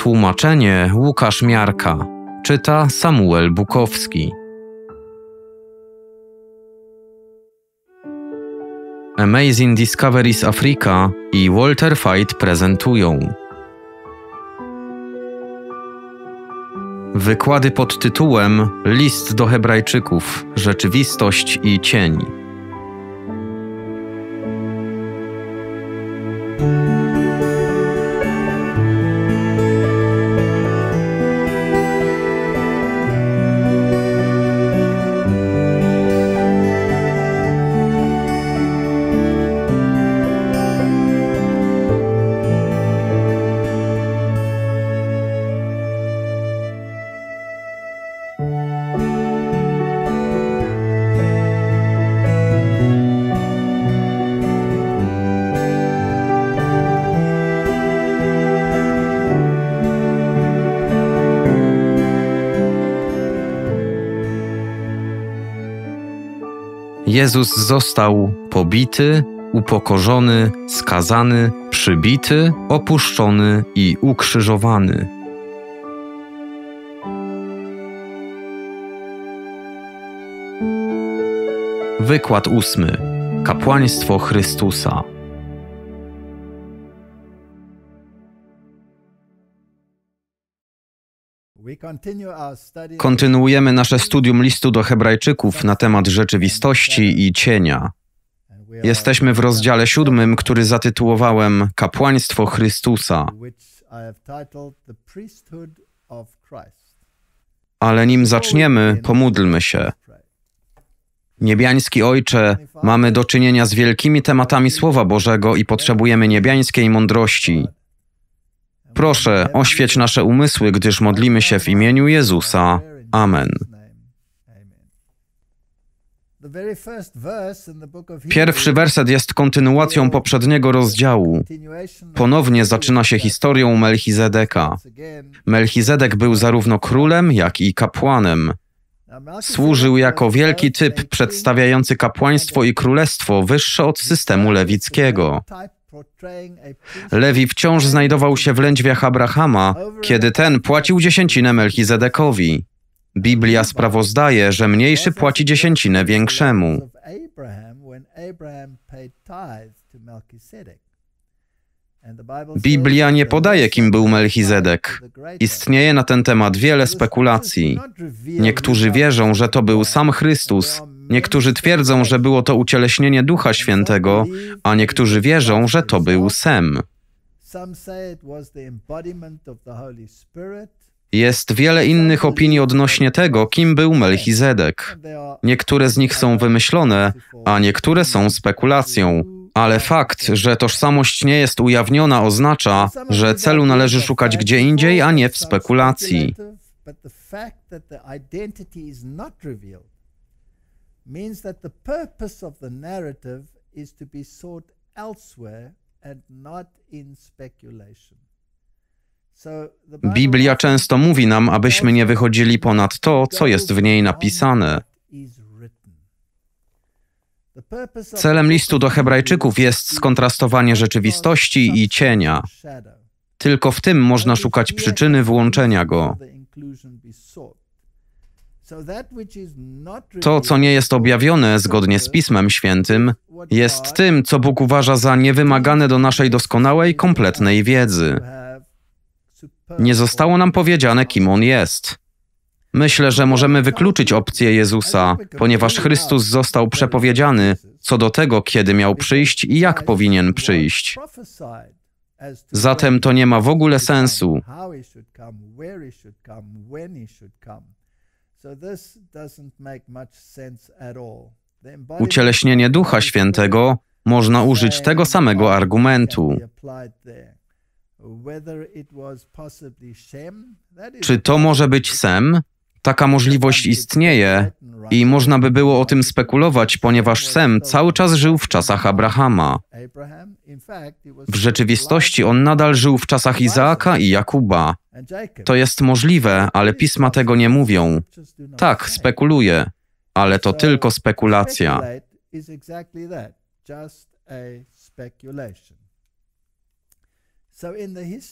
Tłumaczenie Łukasz Miarka. Czyta Samuel Bukowski. Amazing Discoveries Africa i Walter Fight prezentują. Wykłady pod tytułem List do Hebrajczyków: Rzeczywistość i cień. Jezus został pobity, upokorzony, skazany, przybity, opuszczony i ukrzyżowany. Wykład ósmy. Kapłaństwo Chrystusa. Kontynuujemy nasze studium listu do Hebrajczyków na temat rzeczywistości i cienia. Jesteśmy w rozdziale siódmym, który zatytułowałem Kapłaństwo Chrystusa. Ale nim zaczniemy, pomódlmy się. Niebiański Ojcze, mamy do czynienia z wielkimi tematami Słowa Bożego i potrzebujemy niebiańskiej mądrości. Proszę, oświeć nasze umysły, gdyż modlimy się w imieniu Jezusa. Amen. Pierwszy werset jest kontynuacją poprzedniego rozdziału. Ponownie zaczyna się historią Melchizedeka. Melchizedek był zarówno królem, jak i kapłanem. Służył jako wielki typ przedstawiający kapłaństwo i królestwo wyższe od systemu lewickiego. Lewi wciąż znajdował się w lędźwiach Abrahama, kiedy ten płacił dziesięcinę Melchizedekowi. Biblia sprawozdaje, że mniejszy płaci dziesięcinę większemu. Biblia nie podaje, kim był Melchizedek. Istnieje na ten temat wiele spekulacji. Niektórzy wierzą, że to był sam Chrystus, Niektórzy twierdzą, że było to ucieleśnienie Ducha Świętego, a niektórzy wierzą, że to był sem. Jest wiele innych opinii odnośnie tego, kim był Melchizedek. Niektóre z nich są wymyślone, a niektóre są spekulacją. Ale fakt, że tożsamość nie jest ujawniona, oznacza, że celu należy szukać gdzie indziej, a nie w spekulacji means that the purpose of the narrative is to be sought elsewhere and not in speculation. Biblia często mówi nam, abyśmy nie wychodzili ponad to, co jest w niej napisane. Celem listu do Hebrajczyków jest skontrastowanie rzeczywistości i cienia. Tylko w tym można szukać przyczyny włączenia go. To, co nie jest objawione zgodnie z Pismem Świętym, jest tym, co Bóg uważa za niewymagane do naszej doskonałej, kompletnej wiedzy. Nie zostało nam powiedziane, kim On jest. Myślę, że możemy wykluczyć opcję Jezusa, ponieważ Chrystus został przepowiedziany co do tego, kiedy miał przyjść i jak powinien przyjść. Zatem to nie ma w ogóle sensu. Ucieleśnienie Ducha Świętego można użyć tego samego argumentu. Czy to może być Sem? Taka możliwość istnieje i można by było o tym spekulować, ponieważ Sem cały czas żył w czasach Abrahama. W rzeczywistości on nadal żył w czasach Izaaka i Jakuba. To jest możliwe, ale pisma tego nie mówią. Tak, spekuluję, ale to tylko spekulacja.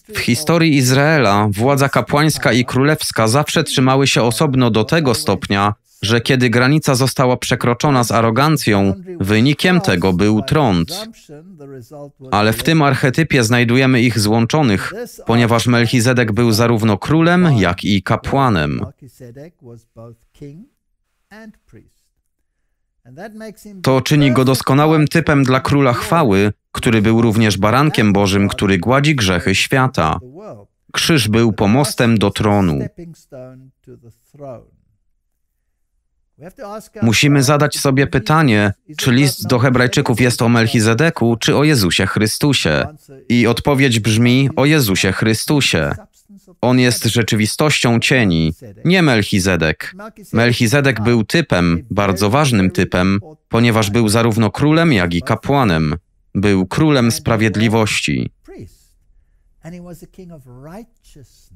W historii Izraela władza kapłańska i królewska zawsze trzymały się osobno do tego stopnia, że kiedy granica została przekroczona z arogancją, wynikiem tego był trąd. Ale w tym archetypie znajdujemy ich złączonych, ponieważ Melchizedek był zarówno królem, jak i kapłanem. To czyni go doskonałym typem dla króla chwały, który był również barankiem Bożym, który gładzi grzechy świata. Krzyż był pomostem do tronu. Musimy zadać sobie pytanie, czy list do Hebrajczyków jest o Melchizedeku, czy o Jezusie Chrystusie. I odpowiedź brzmi o Jezusie Chrystusie. On jest rzeczywistością cieni, nie Melchizedek. Melchizedek był typem, bardzo ważnym typem, ponieważ był zarówno królem, jak i kapłanem. Był królem sprawiedliwości. And he was the king of righteousness.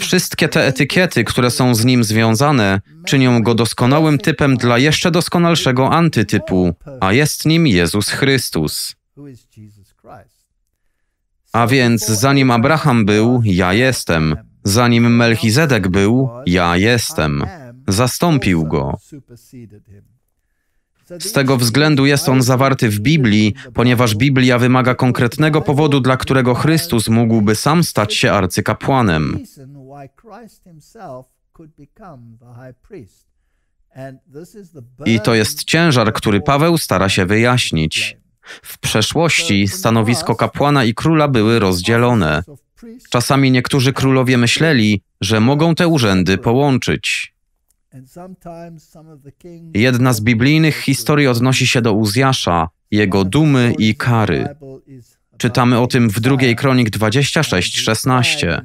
Wszystkie te etykiety, które są z nim związane, czynią go doskonałym typem dla jeszcze doskonalszego antytypu, a jest nim Jezus Chrystus. A więc zanim Abraham był, ja jestem. Zanim Melchizedek był, ja jestem. Zastąpił go. Z tego względu jest on zawarty w Biblii, ponieważ Biblia wymaga konkretnego powodu, dla którego Chrystus mógłby sam stać się arcykapłanem. I to jest ciężar, który Paweł stara się wyjaśnić. W przeszłości stanowisko kapłana i króla były rozdzielone. Czasami niektórzy królowie myśleli, że mogą te urzędy połączyć. Jedna z biblijnych historii odnosi się do Uzjasza, jego dumy i kary. Czytamy o tym w drugiej Kronik 26, 16.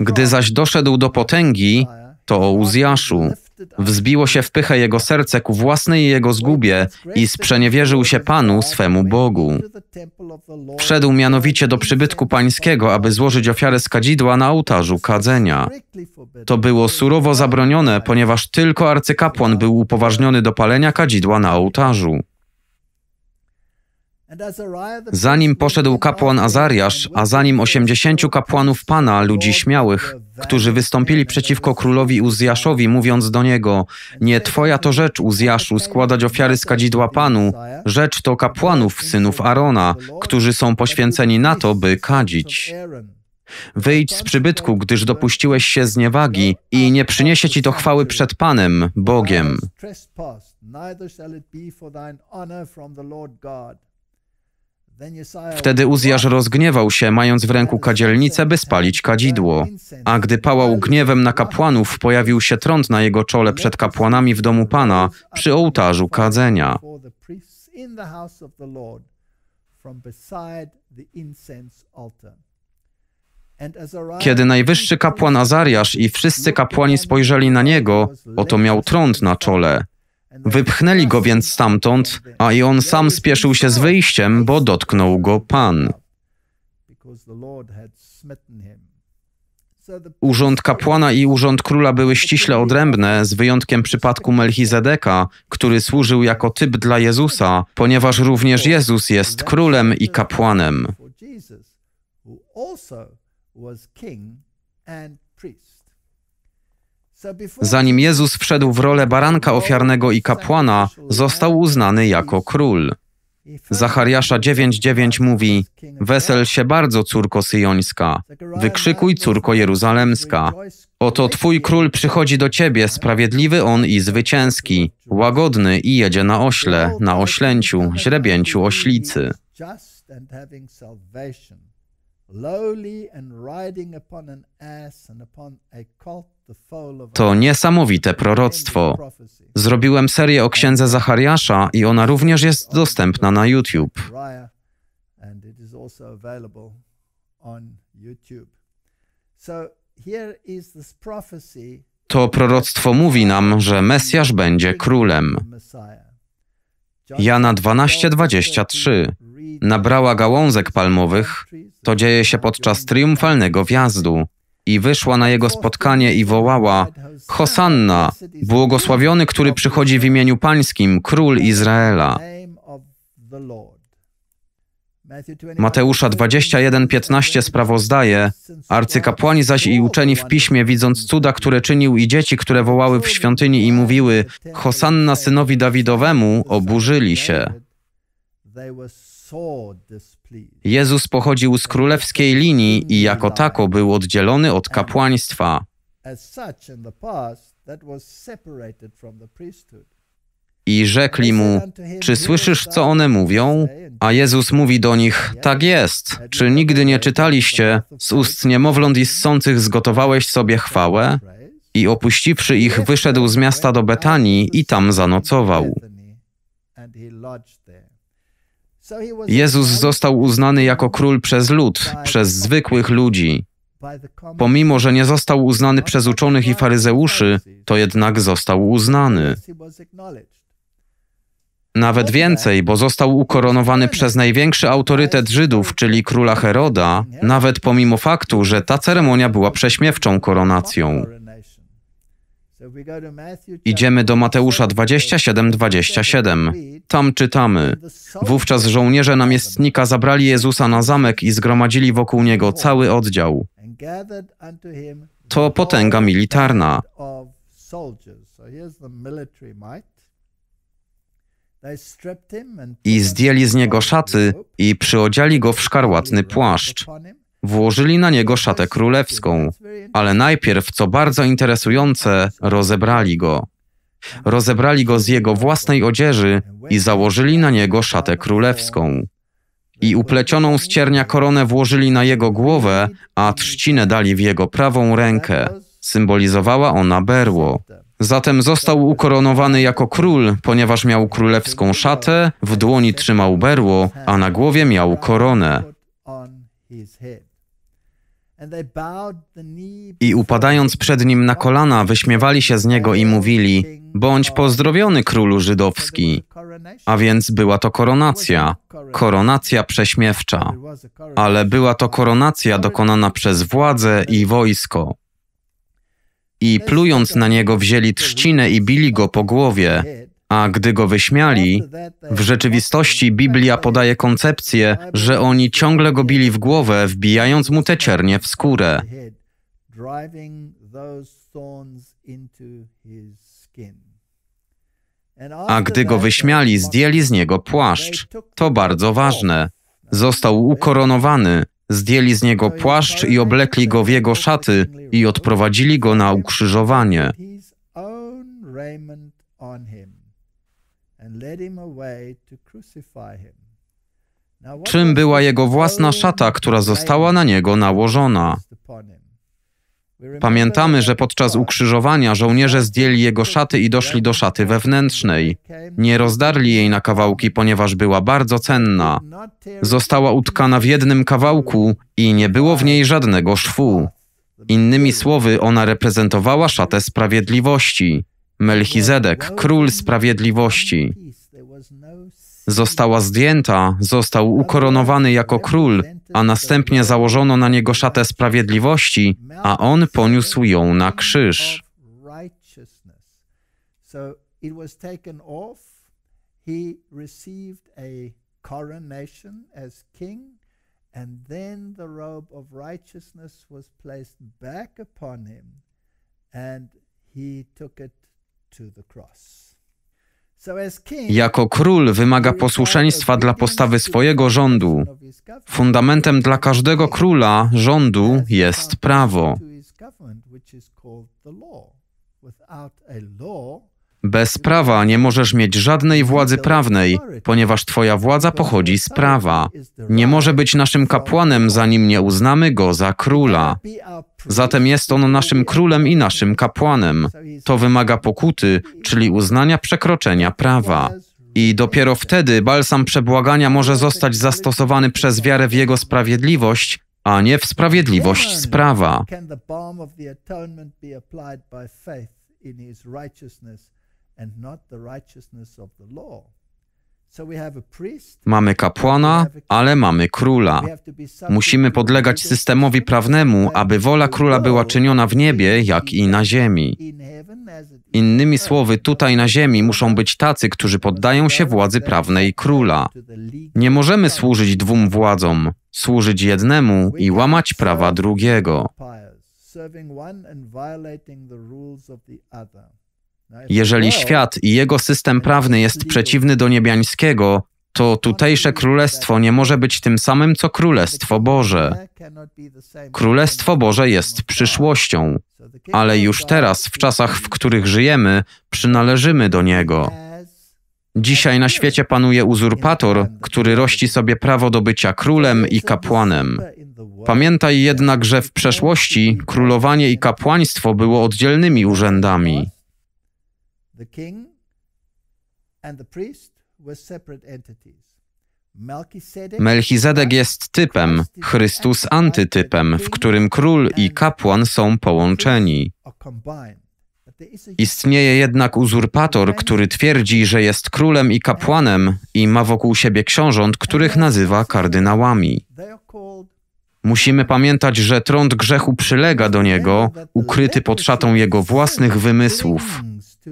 Gdy zaś doszedł do potęgi, to o Uzjaszu. Wzbiło się w pychę jego serce ku własnej jego zgubie i sprzeniewierzył się Panu swemu Bogu. Wszedł mianowicie do przybytku pańskiego, aby złożyć ofiarę z kadzidła na ołtarzu kadzenia. To było surowo zabronione, ponieważ tylko arcykapłan był upoważniony do palenia kadzidła na ołtarzu. Zanim poszedł kapłan Azariasz, a zanim osiemdziesięciu kapłanów Pana, ludzi śmiałych, którzy wystąpili przeciwko królowi Uzjaszowi, mówiąc do niego, nie Twoja to rzecz, Uzjaszu, składać ofiary z kadzidła Panu, rzecz to kapłanów, synów Arona, którzy są poświęceni na to, by kadzić. Wyjdź z przybytku, gdyż dopuściłeś się zniewagi i nie przyniesie ci to chwały przed Panem, Bogiem. Wtedy Uzjasz rozgniewał się, mając w ręku kadzielnicę, by spalić kadzidło. A gdy pałał gniewem na kapłanów, pojawił się trąd na jego czole przed kapłanami w domu Pana, przy ołtarzu kadzenia. Kiedy najwyższy kapłan Azariasz i wszyscy kapłani spojrzeli na niego, oto miał trąd na czole. Wypchnęli go więc stamtąd, a i on sam spieszył się z wyjściem, bo dotknął go Pan. Urząd kapłana i urząd króla były ściśle odrębne, z wyjątkiem przypadku Melchizedeka, który służył jako typ dla Jezusa, ponieważ również Jezus jest królem i kapłanem. Zanim Jezus wszedł w rolę baranka ofiarnego i kapłana, został uznany jako król. Zachariasza 9:9 mówi: Wesel się bardzo, córko syjońska, wykrzykuj, córko jeruzalemska. Oto twój król przychodzi do ciebie, sprawiedliwy on i zwycięski, łagodny i jedzie na ośle, na oślęciu, źrebięciu oślicy. Lowly and riding upon an ass and upon a colt to niesamowite proroctwo. Zrobiłem serię o księdze Zachariasza i ona również jest dostępna na YouTube. To proroctwo mówi nam, że Mesjasz będzie królem. Jana 12:23. Nabrała gałązek palmowych. To dzieje się podczas triumfalnego wjazdu i wyszła na jego spotkanie i wołała: Hosanna, błogosławiony, który przychodzi w imieniu Pańskim, król Izraela. Mateusza 21:15 sprawozdaje: Arcykapłani zaś i uczeni w piśmie, widząc cuda, które czynił i dzieci, które wołały w świątyni i mówiły: Hosanna synowi Dawidowemu, oburzyli się. Jezus pochodził z królewskiej linii i jako tako był oddzielony od kapłaństwa. I rzekli mu, czy słyszysz, co one mówią? A Jezus mówi do nich, tak jest. Czy nigdy nie czytaliście, z ust niemowląt i ssących zgotowałeś sobie chwałę? I opuściwszy ich, wyszedł z miasta do Betanii i tam zanocował. Jezus został uznany jako król przez lud, przez zwykłych ludzi. Pomimo, że nie został uznany przez uczonych i faryzeuszy, to jednak został uznany. Nawet więcej, bo został ukoronowany przez największy autorytet Żydów, czyli króla Heroda, nawet pomimo faktu, że ta ceremonia była prześmiewczą koronacją. Idziemy do Mateusza 27, 27. Tam czytamy: Wówczas żołnierze namiestnika zabrali Jezusa na zamek i zgromadzili wokół niego cały oddział. To potęga militarna. I zdjęli z niego szaty i przyodziali go w szkarłatny płaszcz. Włożyli na niego szatę królewską, ale najpierw, co bardzo interesujące, rozebrali go. Rozebrali go z jego własnej odzieży i założyli na niego szatę królewską. I uplecioną z ciernia koronę włożyli na jego głowę, a trzcinę dali w jego prawą rękę. Symbolizowała ona berło. Zatem został ukoronowany jako król, ponieważ miał królewską szatę, w dłoni trzymał berło, a na głowie miał koronę. I upadając przed nim na kolana, wyśmiewali się z niego i mówili: Bądź pozdrowiony, królu żydowski. A więc była to koronacja, koronacja prześmiewcza, ale była to koronacja dokonana przez władzę i wojsko. I plując na niego, wzięli trzcinę i bili go po głowie, a gdy go wyśmiali, w rzeczywistości Biblia podaje koncepcję, że oni ciągle go bili w głowę, wbijając mu te ciernie w skórę. A gdy go wyśmiali, zdjęli z niego płaszcz. To bardzo ważne. Został ukoronowany, zdjęli z niego płaszcz i oblekli go w jego szaty i odprowadzili go na ukrzyżowanie. Czym była jego własna szata, która została na niego nałożona? Pamiętamy, że podczas ukrzyżowania żołnierze zdjęli jego szaty i doszli do szaty wewnętrznej. Nie rozdarli jej na kawałki, ponieważ była bardzo cenna. Została utkana w jednym kawałku i nie było w niej żadnego szwu. Innymi słowy, ona reprezentowała szatę sprawiedliwości. Melchizedek, król sprawiedliwości, została zdjęta, został ukoronowany jako król, a następnie założono na niego szatę sprawiedliwości, a on poniósł ją na krzyż. And then the robe of righteousness was placed back upon him, and he took it jako król wymaga posłuszeństwa dla postawy swojego rządu. Fundamentem dla każdego króla rządu jest prawo. Bez prawa nie możesz mieć żadnej władzy prawnej, ponieważ Twoja władza pochodzi z prawa. Nie może być naszym kapłanem, zanim nie uznamy go za króla. Zatem jest on naszym królem i naszym kapłanem. To wymaga pokuty, czyli uznania przekroczenia prawa. I dopiero wtedy balsam przebłagania może zostać zastosowany przez wiarę w jego sprawiedliwość, a nie w sprawiedliwość sprawa. in and not the righteousness of the law. Mamy kapłana, ale mamy króla. Musimy podlegać systemowi prawnemu, aby wola króla była czyniona w niebie, jak i na ziemi. Innymi słowy, tutaj na ziemi muszą być tacy, którzy poddają się władzy prawnej króla. Nie możemy służyć dwóm władzom, służyć jednemu i łamać prawa drugiego. Jeżeli świat i jego system prawny jest przeciwny do niebiańskiego, to tutejsze królestwo nie może być tym samym co Królestwo Boże. Królestwo Boże jest przyszłością, ale już teraz, w czasach, w których żyjemy, przynależymy do niego. Dzisiaj na świecie panuje uzurpator, który rości sobie prawo do bycia królem i kapłanem. Pamiętaj jednak, że w przeszłości królowanie i kapłaństwo było oddzielnymi urzędami. The king and the priest were separate entities. Melchizedek jest typem, Chrystus antytypem, w którym król i kapłan są połączeni. Istnieje jednak uzurpator, który twierdzi, że jest królem i kapłanem i ma wokół siebie książąt, których nazywa kardynałami. Musimy pamiętać, że trąd grzechu przylega do niego, ukryty pod szatą jego własnych wymysłów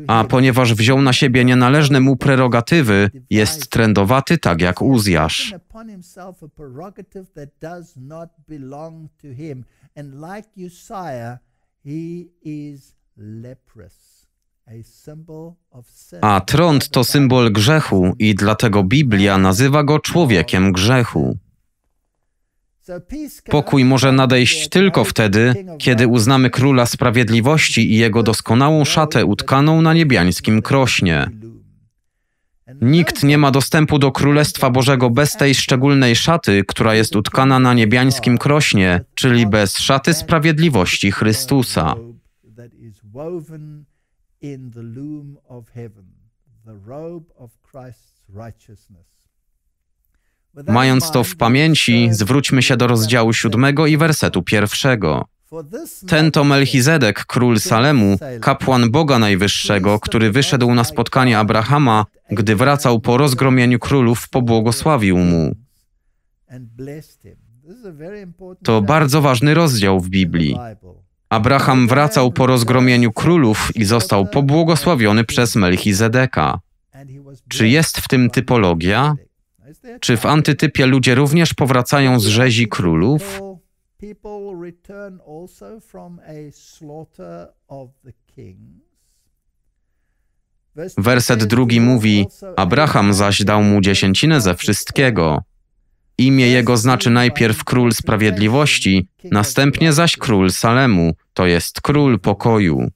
a ponieważ wziął na siebie nienależne mu prerogatywy, jest trędowaty tak jak Uzjasz. A trąd to symbol grzechu i dlatego Biblia nazywa go człowiekiem grzechu. Pokój może nadejść tylko wtedy, kiedy uznamy Króla Sprawiedliwości i jego doskonałą szatę utkaną na niebiańskim krośnie. Nikt nie ma dostępu do Królestwa Bożego bez tej szczególnej szaty, która jest utkana na niebiańskim krośnie, czyli bez szaty sprawiedliwości Chrystusa. robe of Christ's righteousness. Mając to w pamięci, zwróćmy się do rozdziału siódmego i wersetu pierwszego. Ten to Melchizedek, król Salemu, kapłan Boga Najwyższego, który wyszedł na spotkanie Abrahama, gdy wracał po rozgromieniu królów, pobłogosławił mu. To bardzo ważny rozdział w Biblii. Abraham wracał po rozgromieniu królów i został pobłogosławiony przez Melchizedeka. Czy jest w tym typologia? Czy w antytypie ludzie również powracają z rzezi królów? Werset drugi mówi: Abraham zaś dał mu dziesięcinę ze wszystkiego. Imię jego znaczy najpierw król sprawiedliwości, następnie zaś król Salemu, to jest król pokoju.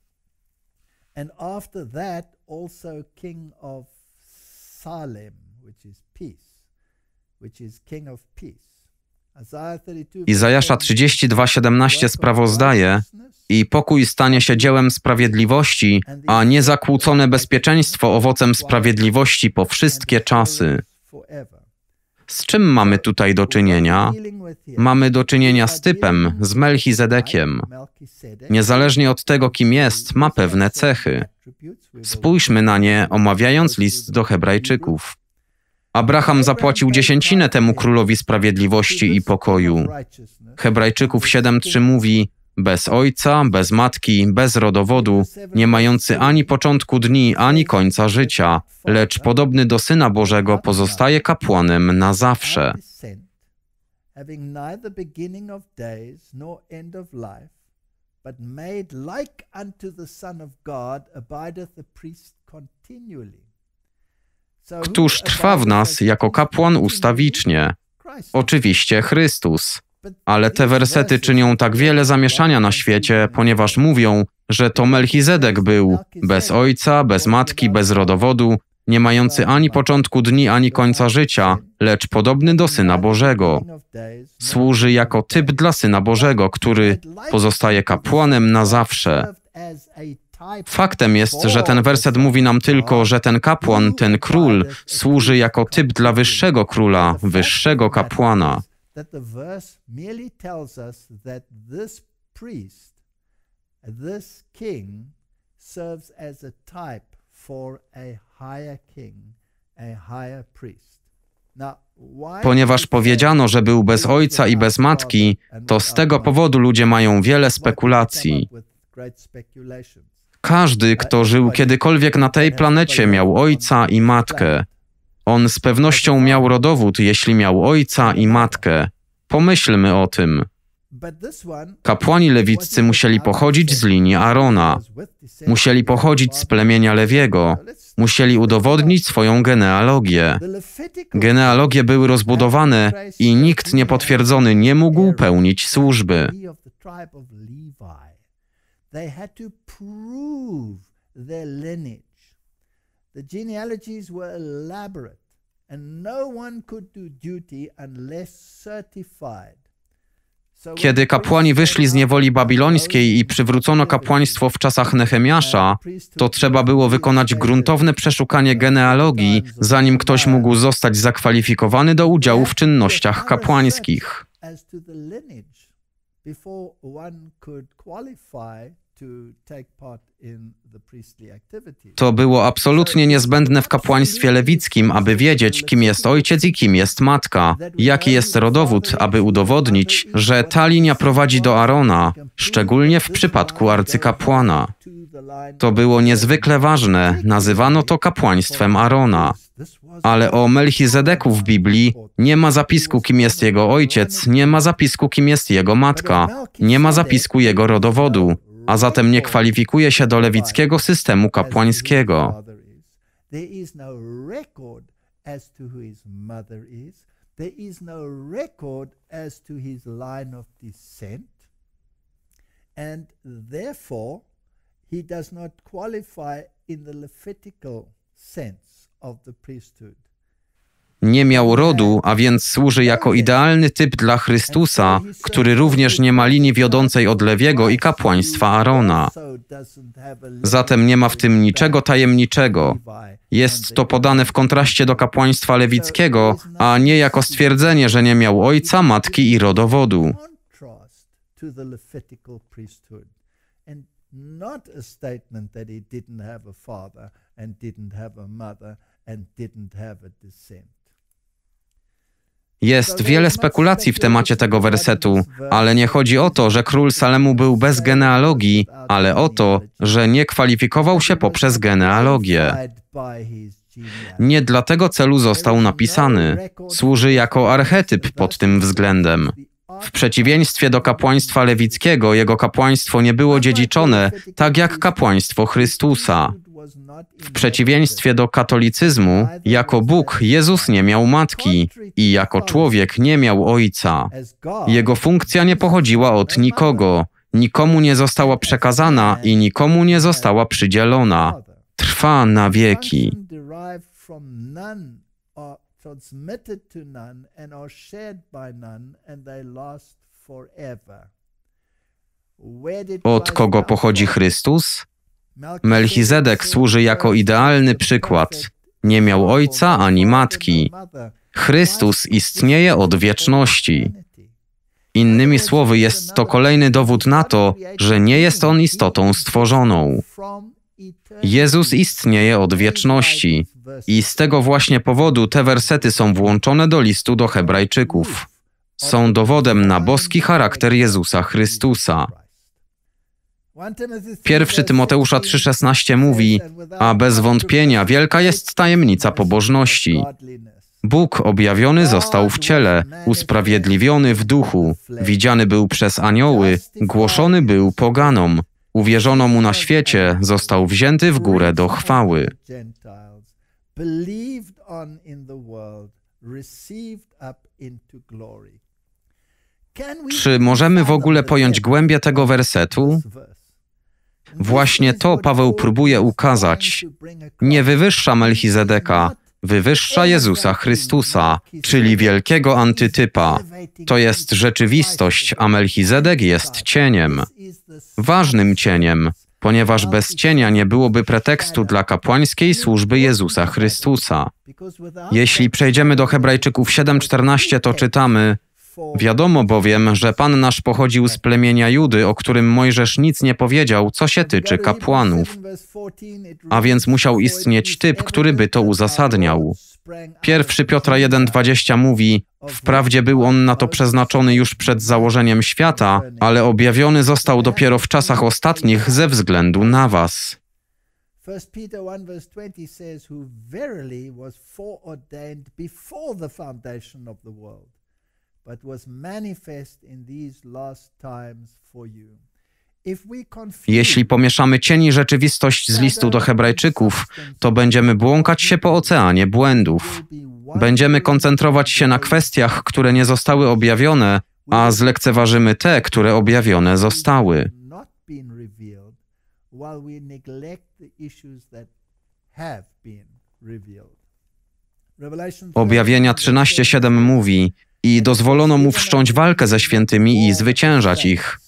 Salem, which is peace. Izajasza 32:17 sprawozdaje i pokój stanie się dziełem sprawiedliwości, a niezakłócone bezpieczeństwo owocem sprawiedliwości po wszystkie czasy. Z czym mamy tutaj do czynienia? Mamy do czynienia z typem, z Melchizedekiem. Niezależnie od tego, kim jest, ma pewne cechy. Spójrzmy na nie, omawiając list do Hebrajczyków. Abraham zapłacił dziesięcinę temu królowi sprawiedliwości i pokoju. Hebrajczyków 7:3 mówi: bez ojca, bez matki, bez rodowodu, nie mający ani początku dni, ani końca życia, lecz podobny do Syna Bożego pozostaje kapłanem na zawsze. But made like unto the Son of God abideth the priest continually. Któż trwa w nas jako kapłan ustawicznie? Oczywiście Chrystus. Ale te wersety czynią tak wiele zamieszania na świecie, ponieważ mówią, że to Melchizedek był bez ojca, bez matki, bez rodowodu, nie mający ani początku dni, ani końca życia, lecz podobny do Syna Bożego. Służy jako typ dla Syna Bożego, który pozostaje kapłanem na zawsze. Faktem jest, że ten werset mówi nam tylko, że ten kapłan, ten król służy jako typ dla wyższego króla, wyższego kapłana. Ponieważ powiedziano, że był bez ojca i bez matki, to z tego powodu ludzie mają wiele spekulacji. Każdy, kto żył kiedykolwiek na tej planecie, miał ojca i matkę. On z pewnością miał rodowód, jeśli miał ojca i matkę. Pomyślmy o tym. Kapłani lewiccy musieli pochodzić z linii Arona, musieli pochodzić z plemienia Lewiego, musieli udowodnić swoją genealogię. Genealogie były rozbudowane i nikt niepotwierdzony nie mógł pełnić służby. They had to prove their lineage. The genealogies were elaborate, and no one could do duty unless certified. Kiedy kapłani wyszli z niewoli babilońskiej i przywrócono kapłaństwo w czasach Nehemiasza, to trzeba było wykonać gruntowne przeszukanie genealogii, zanim ktoś mógł zostać zakwalifikowany do udziału w czynnościach kapłańskich. To było absolutnie niezbędne w kapłaństwie lewickim, aby wiedzieć, kim jest ojciec i kim jest matka, jaki jest rodowód, aby udowodnić, że ta linia prowadzi do Arona, szczególnie w przypadku arcykapłana. To było niezwykle ważne, nazywano to kapłaństwem Arona. Ale o Melchizedeku w Biblii nie ma zapisku, kim jest jego ojciec, nie ma zapisku, kim jest jego matka, nie ma zapisku jego rodowodu a zatem nie kwalifikuje się do lewickiego systemu kapłańskiego. And therefore, he does not qualify in the Levitical sense of the priesthood nie miał rodu, a więc służy jako idealny typ dla Chrystusa, który również nie ma linii wiodącej od Lewiego i kapłaństwa Arona. Zatem nie ma w tym niczego tajemniczego. Jest to podane w kontraście do kapłaństwa lewickiego, a nie jako stwierdzenie, że nie miał ojca, matki i rodowodu. and didn't have a descent. Jest wiele spekulacji w temacie tego wersetu, ale nie chodzi o to, że król Salemu był bez genealogii, ale o to, że nie kwalifikował się poprzez genealogię. Nie dla tego celu został napisany. Służy jako archetyp pod tym względem. W przeciwieństwie do kapłaństwa lewickiego, jego kapłaństwo nie było dziedziczone, tak jak kapłaństwo Chrystusa. W przeciwieństwie do katolicyzmu, jako Bóg Jezus nie miał matki i jako człowiek nie miał ojca. Jego funkcja nie pochodziła od nikogo, nikomu nie została przekazana i nikomu nie została przydzielona. Trwa na wieki. Od kogo pochodzi Chrystus? Melchizedek służy jako idealny przykład. Nie miał ojca ani matki. Chrystus istnieje od wieczności. Innymi słowy, jest to kolejny dowód na to, że nie jest on istotą stworzoną. Jezus istnieje od wieczności i z tego właśnie powodu te wersety są włączone do listu do Hebrajczyków. Są dowodem na boski charakter Jezusa Chrystusa. Pierwszy Tymoteusza 3,16 mówi, a bez wątpienia wielka jest tajemnica pobożności. Bóg objawiony został w ciele, usprawiedliwiony w duchu, widziany był przez anioły, głoszony był poganom, uwierzono mu na świecie, został wzięty w górę do chwały. Czy możemy w ogóle pojąć głębię tego wersetu? Właśnie to Paweł próbuje ukazać. Nie wywyższa Melchizedeka, wywyższa Jezusa Chrystusa, czyli wielkiego antytypa. To jest rzeczywistość, a Melchizedek jest cieniem. Ważnym cieniem, ponieważ bez cienia nie byłoby pretekstu dla kapłańskiej służby Jezusa Chrystusa. Jeśli przejdziemy do Hebrajczyków 7:14, to czytamy: Wiadomo bowiem, że Pan nasz pochodził z plemienia Judy, o którym Mojżesz nic nie powiedział, co się tyczy kapłanów. A więc musiał istnieć typ, który by to uzasadniał. Pierwszy Piotra 1,20 mówi: Wprawdzie był on na to przeznaczony już przed założeniem świata, ale objawiony został dopiero w czasach ostatnich ze względu na Was. 1 Peter 1:20 mówi: was foreordained before the foundation of the world but was manifest in these last times for you. Jeśli pomieszamy cień i rzeczywistość z listu do Hebrajczyków, to będziemy błąkać się po oceanie błędów. Będziemy koncentrować się na kwestiach, które nie zostały objawione, a zlekceważymy te, które objawione zostały. Objawienia 13:7 mówi: i dozwolono mu wszcząć walkę ze świętymi i zwyciężać ich.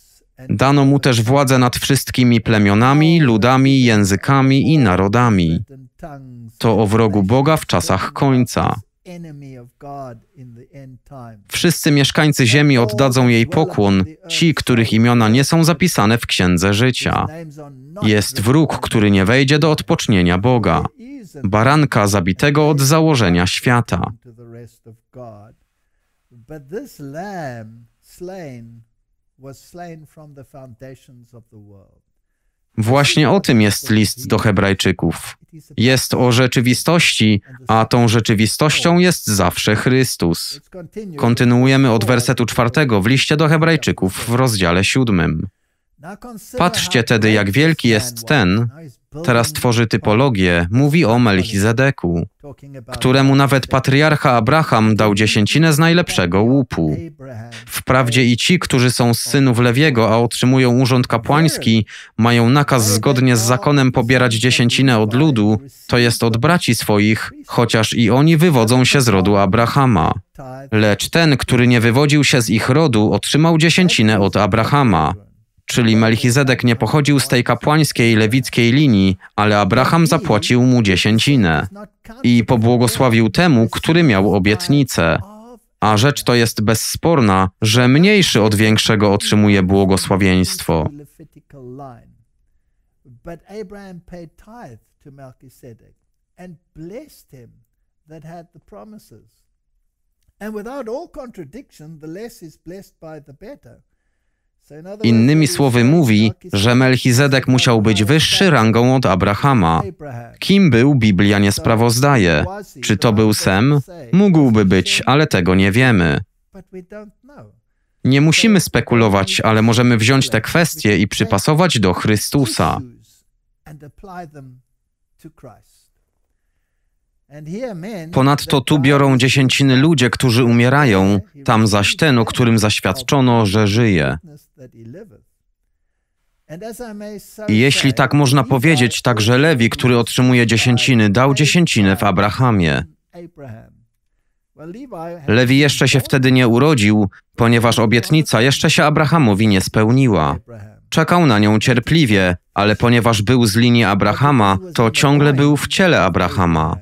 Dano mu też władzę nad wszystkimi plemionami, ludami, językami i narodami. To o wrogu Boga w czasach końca. Wszyscy mieszkańcy ziemi oddadzą jej pokłon, ci, których imiona nie są zapisane w Księdze Życia. Jest wróg, który nie wejdzie do odpocznienia Boga, baranka zabitego od założenia świata. But this lamb slain was slain from the foundations of the world. Właśnie o tym jest list do Hebrajczyków. Jest o rzeczywistości, a tą rzeczywistością jest zawsze Chrystus. Kontynuujemy od wersetu czwartego w liście do Hebrajczyków w rozdziale siódmym. Patrzcie tedy, jak wielki jest ten, teraz tworzy typologię, mówi o Melchizedeku, któremu nawet patriarcha Abraham dał dziesięcinę z najlepszego łupu. Wprawdzie i ci, którzy są z synów Lewiego, a otrzymują urząd kapłański, mają nakaz zgodnie z zakonem pobierać dziesięcinę od ludu, to jest od braci swoich, chociaż i oni wywodzą się z rodu Abrahama. Lecz ten, który nie wywodził się z ich rodu, otrzymał dziesięcinę od Abrahama. Czyli Melchizedek nie pochodził z tej kapłańskiej, lewickiej linii, ale Abraham zapłacił mu dziesięcinę i pobłogosławił temu, który miał obietnicę. A rzecz to jest bezsporna, że mniejszy od większego otrzymuje błogosławieństwo. Abraham Melchizedek And without all contradiction, the less is blessed by the better. Innymi słowy mówi, że Melchizedek musiał być wyższy rangą od Abrahama. Kim był, Biblia nie sprawozdaje. Czy to był Sem? Mógłby być, ale tego nie wiemy. Nie musimy spekulować, ale możemy wziąć te kwestie i przypasować do Chrystusa. Ponadto tu biorą dziesięciny ludzie, którzy umierają, tam zaś ten, o którym zaświadczono, że żyje. Jeśli tak można powiedzieć, także Lewi, który otrzymuje dziesięciny, dał dziesięcinę w Abrahamie. Lewi jeszcze się wtedy nie urodził, ponieważ obietnica jeszcze się Abrahamowi nie spełniła. Czekał na nią cierpliwie, ale ponieważ był z linii Abrahama, to ciągle był w ciele Abrahama.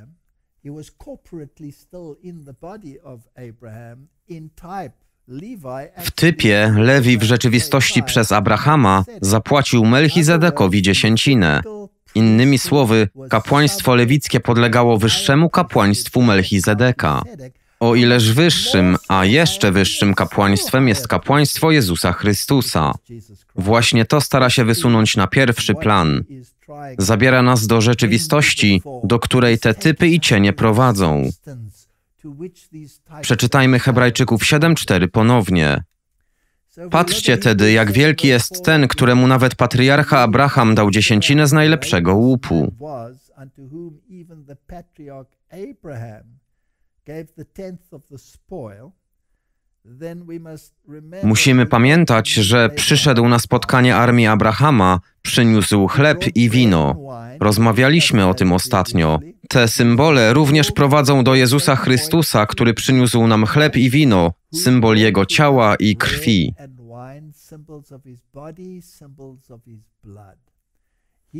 He was corporately still in the body of Abraham in type w typie Lewi w rzeczywistości przez Abrahama zapłacił Melchizedekowi dziesięcinę. Innymi słowy, kapłaństwo lewickie podlegało wyższemu kapłaństwu Melchizedeka. O ileż wyższym, a jeszcze wyższym kapłaństwem jest kapłaństwo Jezusa Chrystusa. Właśnie to stara się wysunąć na pierwszy plan. Zabiera nas do rzeczywistości, do której te typy i cienie prowadzą. Przeczytajmy Hebrajczyków 7:4 ponownie. Patrzcie tedy, jak wielki jest ten, któremu nawet patriarcha Abraham dał dziesięcinę z najlepszego łupu. Musimy pamiętać, że przyszedł na spotkanie armii Abrahama, przyniósł chleb i wino. Rozmawialiśmy o tym ostatnio. Te symbole również prowadzą do Jezusa Chrystusa, który przyniósł nam chleb i wino, symbol Jego ciała i krwi.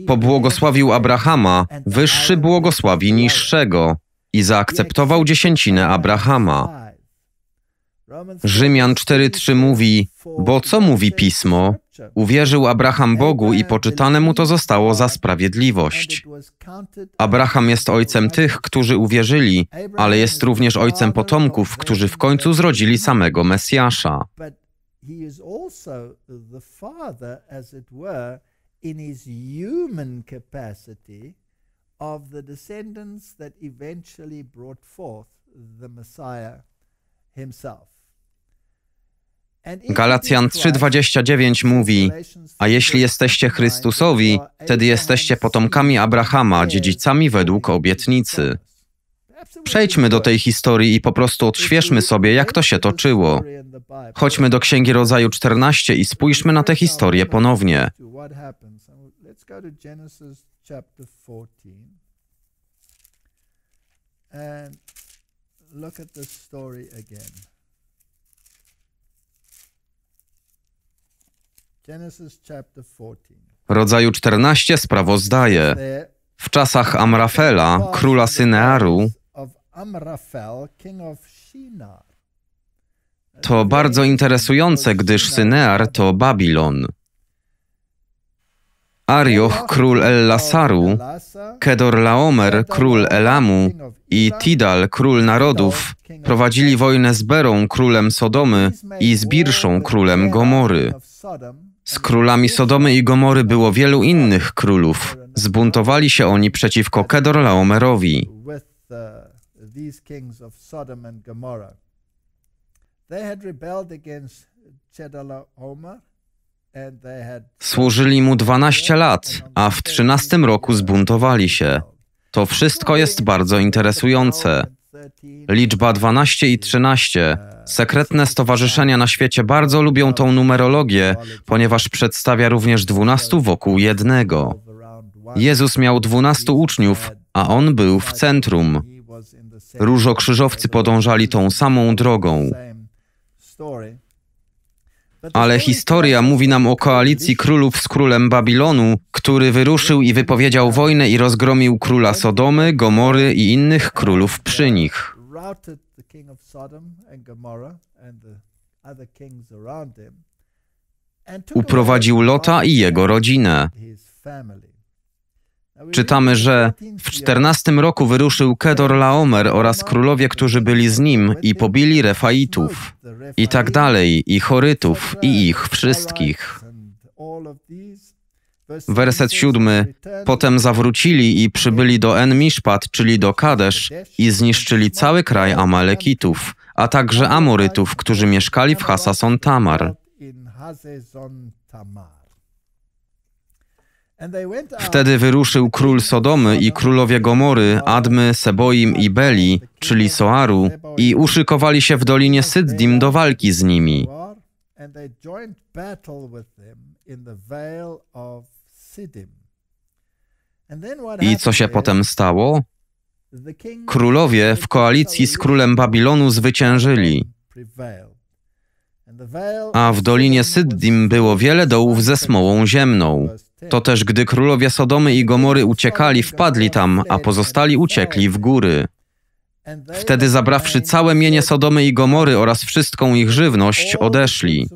Pobłogosławił Abrahama, wyższy błogosławi niższego i zaakceptował dziesięcinę Abrahama. Rzymian 4:3 mówi: Bo co mówi pismo? Uwierzył Abraham Bogu i poczytane mu to zostało za sprawiedliwość. Abraham jest ojcem tych, którzy uwierzyli, ale jest również ojcem potomków, którzy w końcu zrodzili samego Mesjasza. himself. Galacjan 3:29 mówi: A jeśli jesteście Chrystusowi, wtedy jesteście potomkami Abrahama, dziedzicami według obietnicy. Przejdźmy do tej historii i po prostu odświeżmy sobie, jak to się toczyło. Chodźmy do Księgi Rodzaju 14 i spójrzmy na tę historię ponownie. And look at this story again. Rodzaju 14 sprawozdaje. W czasach Amrafela, króla Synearu, to bardzo interesujące, gdyż Synear to Babilon. Arioch, król Kedor Kedorlaomer, król Elamu i Tidal, król narodów, prowadzili wojnę z Berą, królem Sodomy i z Birszą, królem Gomory. Z królami Sodomy i Gomory było wielu innych królów. Zbuntowali się oni przeciwko Kedorlaomerowi. Służyli mu 12 lat, a w 13 roku zbuntowali się. To wszystko jest bardzo interesujące. Liczba 12 i 13. Sekretne stowarzyszenia na świecie bardzo lubią tą numerologię, ponieważ przedstawia również 12 wokół jednego. Jezus miał 12 uczniów, a on był w centrum. Różokrzyżowcy podążali tą samą drogą ale historia mówi nam o koalicji królów z królem Babilonu, który wyruszył i wypowiedział wojnę i rozgromił króla Sodomy, Gomory i innych królów przy nich. Uprowadził Lota i jego rodzinę. Czytamy, że w XIV roku wyruszył Kedor Laomer oraz królowie, którzy byli z nim i pobili Refaitów i tak dalej, i Chorytów, i ich wszystkich. Werset siódmy. Potem zawrócili i przybyli do en mishpat czyli do Kadesz, i zniszczyli cały kraj Amalekitów, a także Amorytów, którzy mieszkali w Hasason-Tamar. Wtedy wyruszył król Sodomy i królowie Gomory, Admy, Seboim i Beli, czyli Soaru, i uszykowali się w dolinie Syddim do walki z nimi. I co się potem stało? Królowie w koalicji z królem Babilonu zwyciężyli. A w dolinie Syddim było wiele dołów ze smołą ziemną. To też gdy królowie Sodomy i Gomory uciekali, wpadli tam, a pozostali uciekli w góry. Wtedy zabrawszy całe mienie Sodomy i Gomory oraz wszystką ich żywność, odeszli.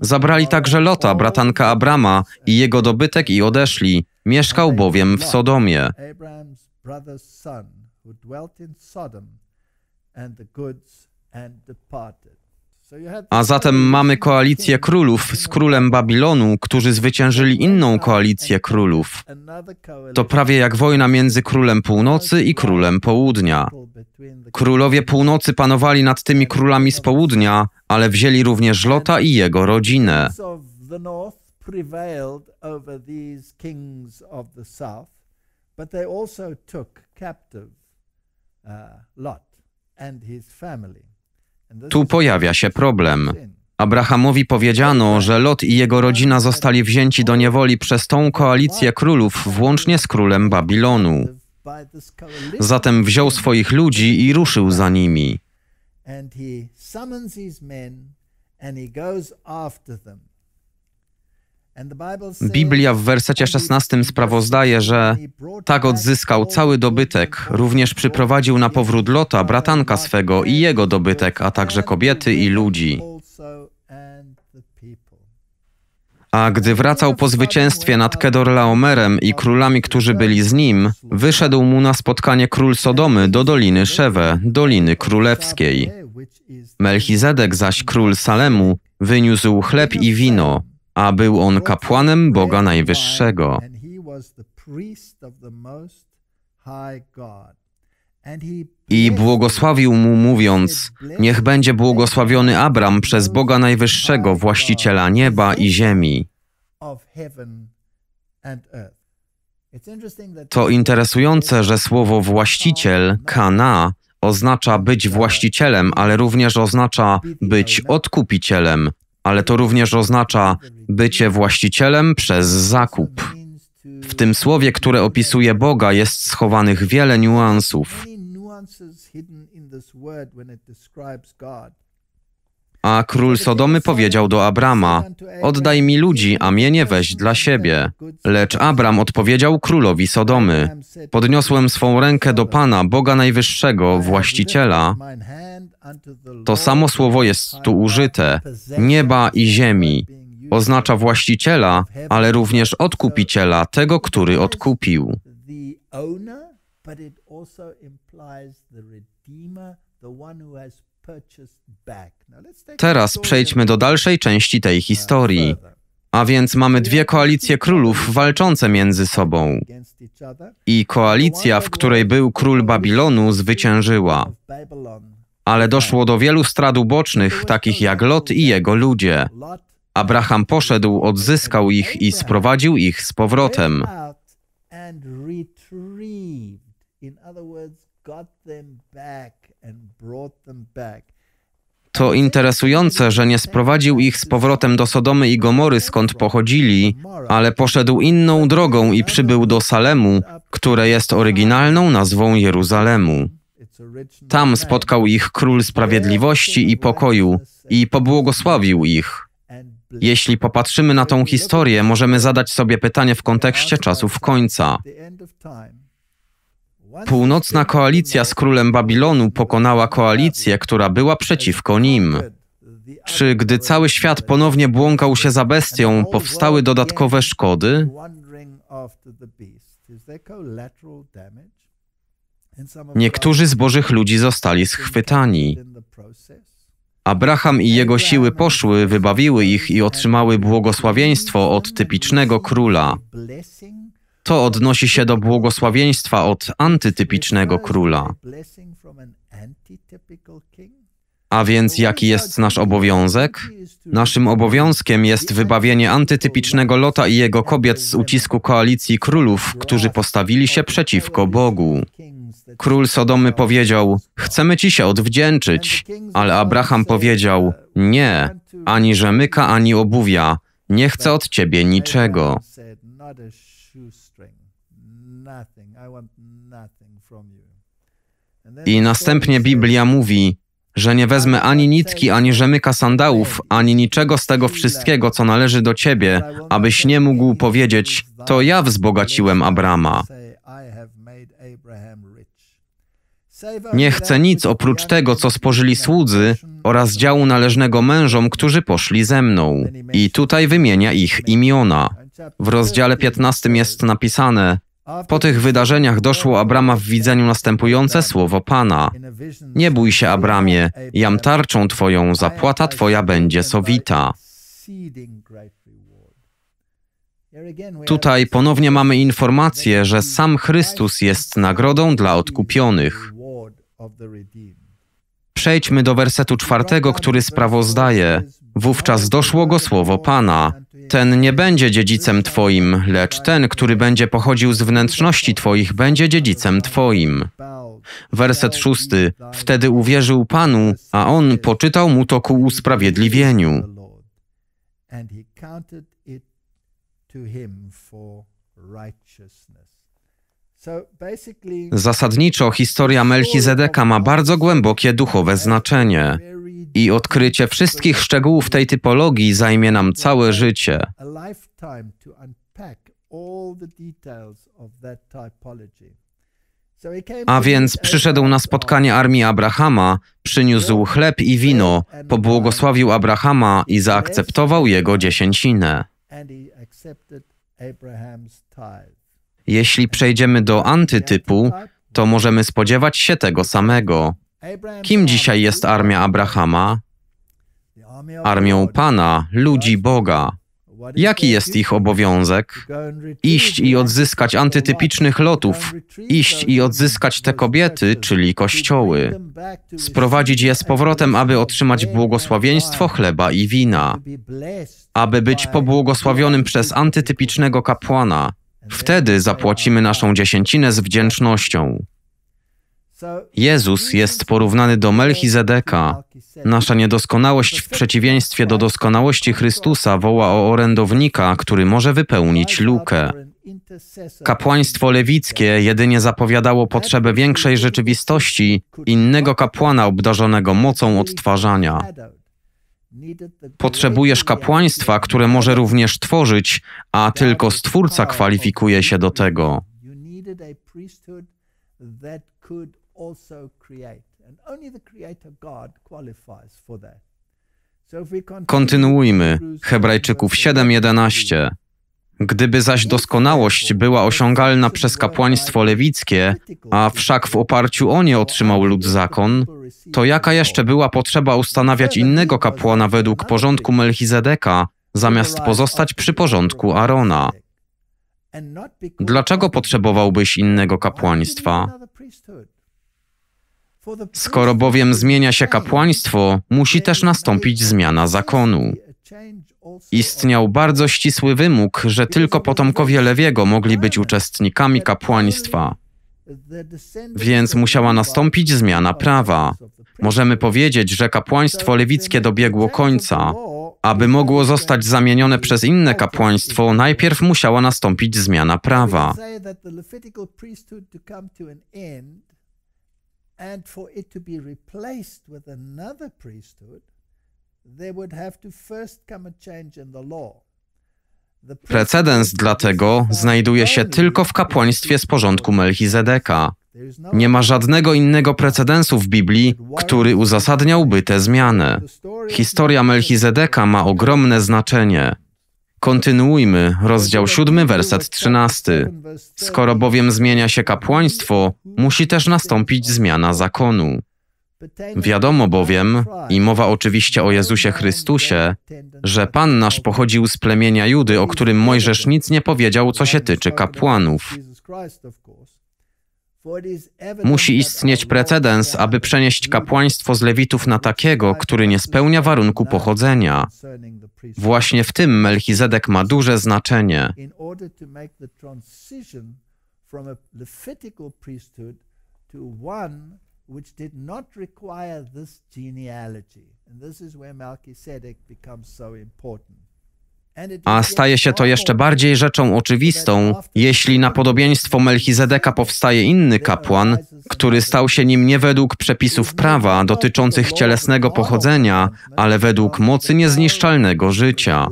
Zabrali także Lota, bratanka Abrama, i jego dobytek i odeszli. Mieszkał bowiem w Sodomie. And the goods and departed. A zatem mamy koalicję królów z królem Babilonu, którzy zwyciężyli inną koalicję królów. To prawie jak wojna między królem północy i królem południa. Królowie północy panowali nad tymi królami z południa, ale wzięli również Lota i jego rodzinę. Uh, Lot and his family. Tu pojawia się problem. Abrahamowi powiedziano, że Lot i jego rodzina zostali wzięci do niewoli przez tą koalicję królów, włącznie z królem Babilonu. Zatem wziął swoich ludzi i ruszył za nimi. Biblia w wersecie 16 sprawozdaje, że tak odzyskał cały dobytek, również przyprowadził na powrót Lota, bratanka swego i jego dobytek, a także kobiety i ludzi. A gdy wracał po zwycięstwie nad Kedorlaomerem i królami, którzy byli z nim, wyszedł mu na spotkanie król Sodomy do Doliny Szewe, Doliny Królewskiej. Melchizedek zaś, król Salemu, wyniósł chleb i wino, a był on kapłanem Boga Najwyższego. I błogosławił mu, mówiąc: Niech będzie błogosławiony Abram przez Boga Najwyższego, właściciela nieba i ziemi. To interesujące, że słowo właściciel, kana, oznacza być właścicielem, ale również oznacza być odkupicielem, ale to również oznacza bycie właścicielem przez zakup. W tym słowie, które opisuje Boga, jest schowanych wiele niuansów. A król Sodomy powiedział do Abrama: Oddaj mi ludzi, a mnie nie weź dla siebie. Lecz Abram odpowiedział królowi Sodomy: Podniosłem swą rękę do Pana, Boga Najwyższego, właściciela, to samo słowo jest tu użyte nieba i ziemi. Oznacza właściciela, ale również odkupiciela, tego, który odkupił. Teraz przejdźmy do dalszej części tej historii. A więc mamy dwie koalicje królów walczące między sobą. I koalicja, w której był król Babilonu, zwyciężyła ale doszło do wielu strat ubocznych, takich jak Lot i jego ludzie. Abraham poszedł, odzyskał ich i sprowadził ich z powrotem. To interesujące, że nie sprowadził ich z powrotem do Sodomy i Gomory, skąd pochodzili, ale poszedł inną drogą i przybył do Salemu, które jest oryginalną nazwą Jeruzalemu. Tam spotkał ich król sprawiedliwości i pokoju i pobłogosławił ich. Jeśli popatrzymy na tą historię, możemy zadać sobie pytanie w kontekście czasów końca. Północna koalicja z królem Babilonu pokonała koalicję, która była przeciwko nim. Czy gdy cały świat ponownie błąkał się za bestią, powstały dodatkowe szkody? Niektórzy z Bożych ludzi zostali schwytani. Abraham i jego siły poszły, wybawiły ich i otrzymały błogosławieństwo od typicznego króla. To odnosi się do błogosławieństwa od antytypicznego króla. A więc jaki jest nasz obowiązek? Naszym obowiązkiem jest wybawienie antytypicznego Lota i jego kobiet z ucisku koalicji królów, którzy postawili się przeciwko Bogu. Król Sodomy powiedział: Chcemy ci się odwdzięczyć. Ale Abraham powiedział: Nie, ani rzemyka, ani obuwia. Nie chcę od ciebie niczego. I następnie Biblia mówi, że nie wezmę ani nitki, ani rzemyka sandałów, ani niczego z tego wszystkiego, co należy do ciebie, abyś nie mógł powiedzieć, to ja wzbogaciłem Abrama. Nie chce nic oprócz tego, co spożyli słudzy oraz działu należnego mężom, którzy poszli ze mną. I tutaj wymienia ich imiona. W rozdziale 15 jest napisane: Po tych wydarzeniach doszło Abrama w widzeniu następujące słowo Pana: Nie bój się, Abramie, jam tarczą Twoją, zapłata Twoja będzie sowita. Tutaj ponownie mamy informację, że sam Chrystus jest nagrodą dla odkupionych. Przejdźmy do wersetu czwartego, który sprawozdaje. Wówczas doszło go słowo Pana. Ten nie będzie dziedzicem Twoim, lecz ten, który będzie pochodził z wnętrzności Twoich, będzie dziedzicem Twoim. Werset szósty. Wtedy uwierzył Panu, a on poczytał mu to ku usprawiedliwieniu. And he counted it to him for righteousness. Zasadniczo historia Melchizedeka ma bardzo głębokie duchowe znaczenie i odkrycie wszystkich szczegółów tej typologii zajmie nam całe życie. A więc przyszedł na spotkanie armii Abrahama, przyniósł chleb i wino, pobłogosławił Abrahama i zaakceptował jego dziesięcinę. Jeśli przejdziemy do antytypu, to możemy spodziewać się tego samego. Kim dzisiaj jest armia Abrahama? Armią Pana, ludzi Boga. Jaki jest ich obowiązek? Iść i odzyskać antytypicznych lotów, iść i odzyskać te kobiety, czyli kościoły, sprowadzić je z powrotem, aby otrzymać błogosławieństwo chleba i wina, aby być pobłogosławionym przez antytypicznego kapłana. Wtedy zapłacimy naszą dziesięcinę z wdzięcznością. Jezus jest porównany do Melchizedeka. Nasza niedoskonałość w przeciwieństwie do doskonałości Chrystusa woła o orędownika, który może wypełnić lukę. Kapłaństwo lewickie jedynie zapowiadało potrzebę większej rzeczywistości, innego kapłana obdarzonego mocą odtwarzania. Potrzebujesz kapłaństwa, które może również tworzyć, a tylko Stwórca kwalifikuje się do tego. Kontynuujmy. Hebrajczyków 7:11. Gdyby zaś doskonałość była osiągalna przez kapłaństwo lewickie, a wszak w oparciu o nie otrzymał lud zakon, to jaka jeszcze była potrzeba ustanawiać innego kapłana według porządku Melchizedeka, zamiast pozostać przy porządku Arona? Dlaczego potrzebowałbyś innego kapłaństwa? Skoro bowiem zmienia się kapłaństwo, musi też nastąpić zmiana zakonu. Istniał bardzo ścisły wymóg, że tylko potomkowie Lewiego mogli być uczestnikami kapłaństwa. Więc musiała nastąpić zmiana prawa. Możemy powiedzieć, że kapłaństwo lewickie dobiegło końca. Aby mogło zostać zamienione przez inne kapłaństwo, najpierw musiała nastąpić zmiana prawa. And for it to be replaced with another priesthood, there would have to first come a change in the law. Precedens dlatego znajduje się tylko w kapłaństwie z porządku no Melchizedeka. No Nie ma żadnego innego precedensu w Biblii, który uzasadniałby te zmiany. Historia Melchizedeka ma ogromne znaczenie. Kontynuujmy, rozdział 7, werset 13. Skoro bowiem zmienia się kapłaństwo, musi też nastąpić zmiana zakonu. Wiadomo bowiem, i mowa oczywiście o Jezusie Chrystusie, że Pan nasz pochodził z plemienia Judy, o którym Mojżesz nic nie powiedział, co się tyczy kapłanów. Musi istnieć precedens, aby przenieść kapłaństwo z Lewitów na takiego, który nie spełnia warunku pochodzenia. Właśnie w tym Melchizedek ma duże znaczenie. To one which did not require this genealogy. And this is where Melchizedek becomes so important. A staje się to jeszcze bardziej rzeczą oczywistą, jeśli na podobieństwo Melchizedeka powstaje inny kapłan, który stał się nim nie według przepisów prawa dotyczących cielesnego pochodzenia, ale według mocy niezniszczalnego życia.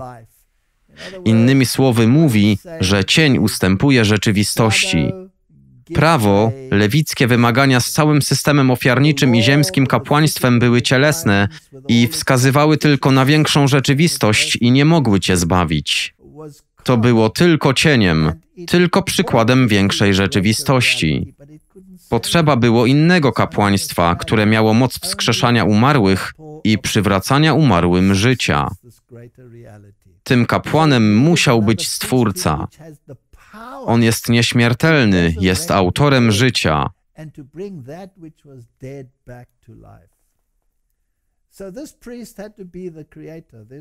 Innymi słowy, mówi, że cień ustępuje rzeczywistości. Prawo, lewickie wymagania z całym systemem ofiarniczym i ziemskim kapłaństwem były cielesne i wskazywały tylko na większą rzeczywistość i nie mogły cię zbawić. To było tylko cieniem, tylko przykładem większej rzeczywistości. Potrzeba było innego kapłaństwa, które miało moc wskrzeszania umarłych i przywracania umarłym życia. Tym kapłanem musiał być Stwórca. On jest nieśmiertelny, jest autorem życia.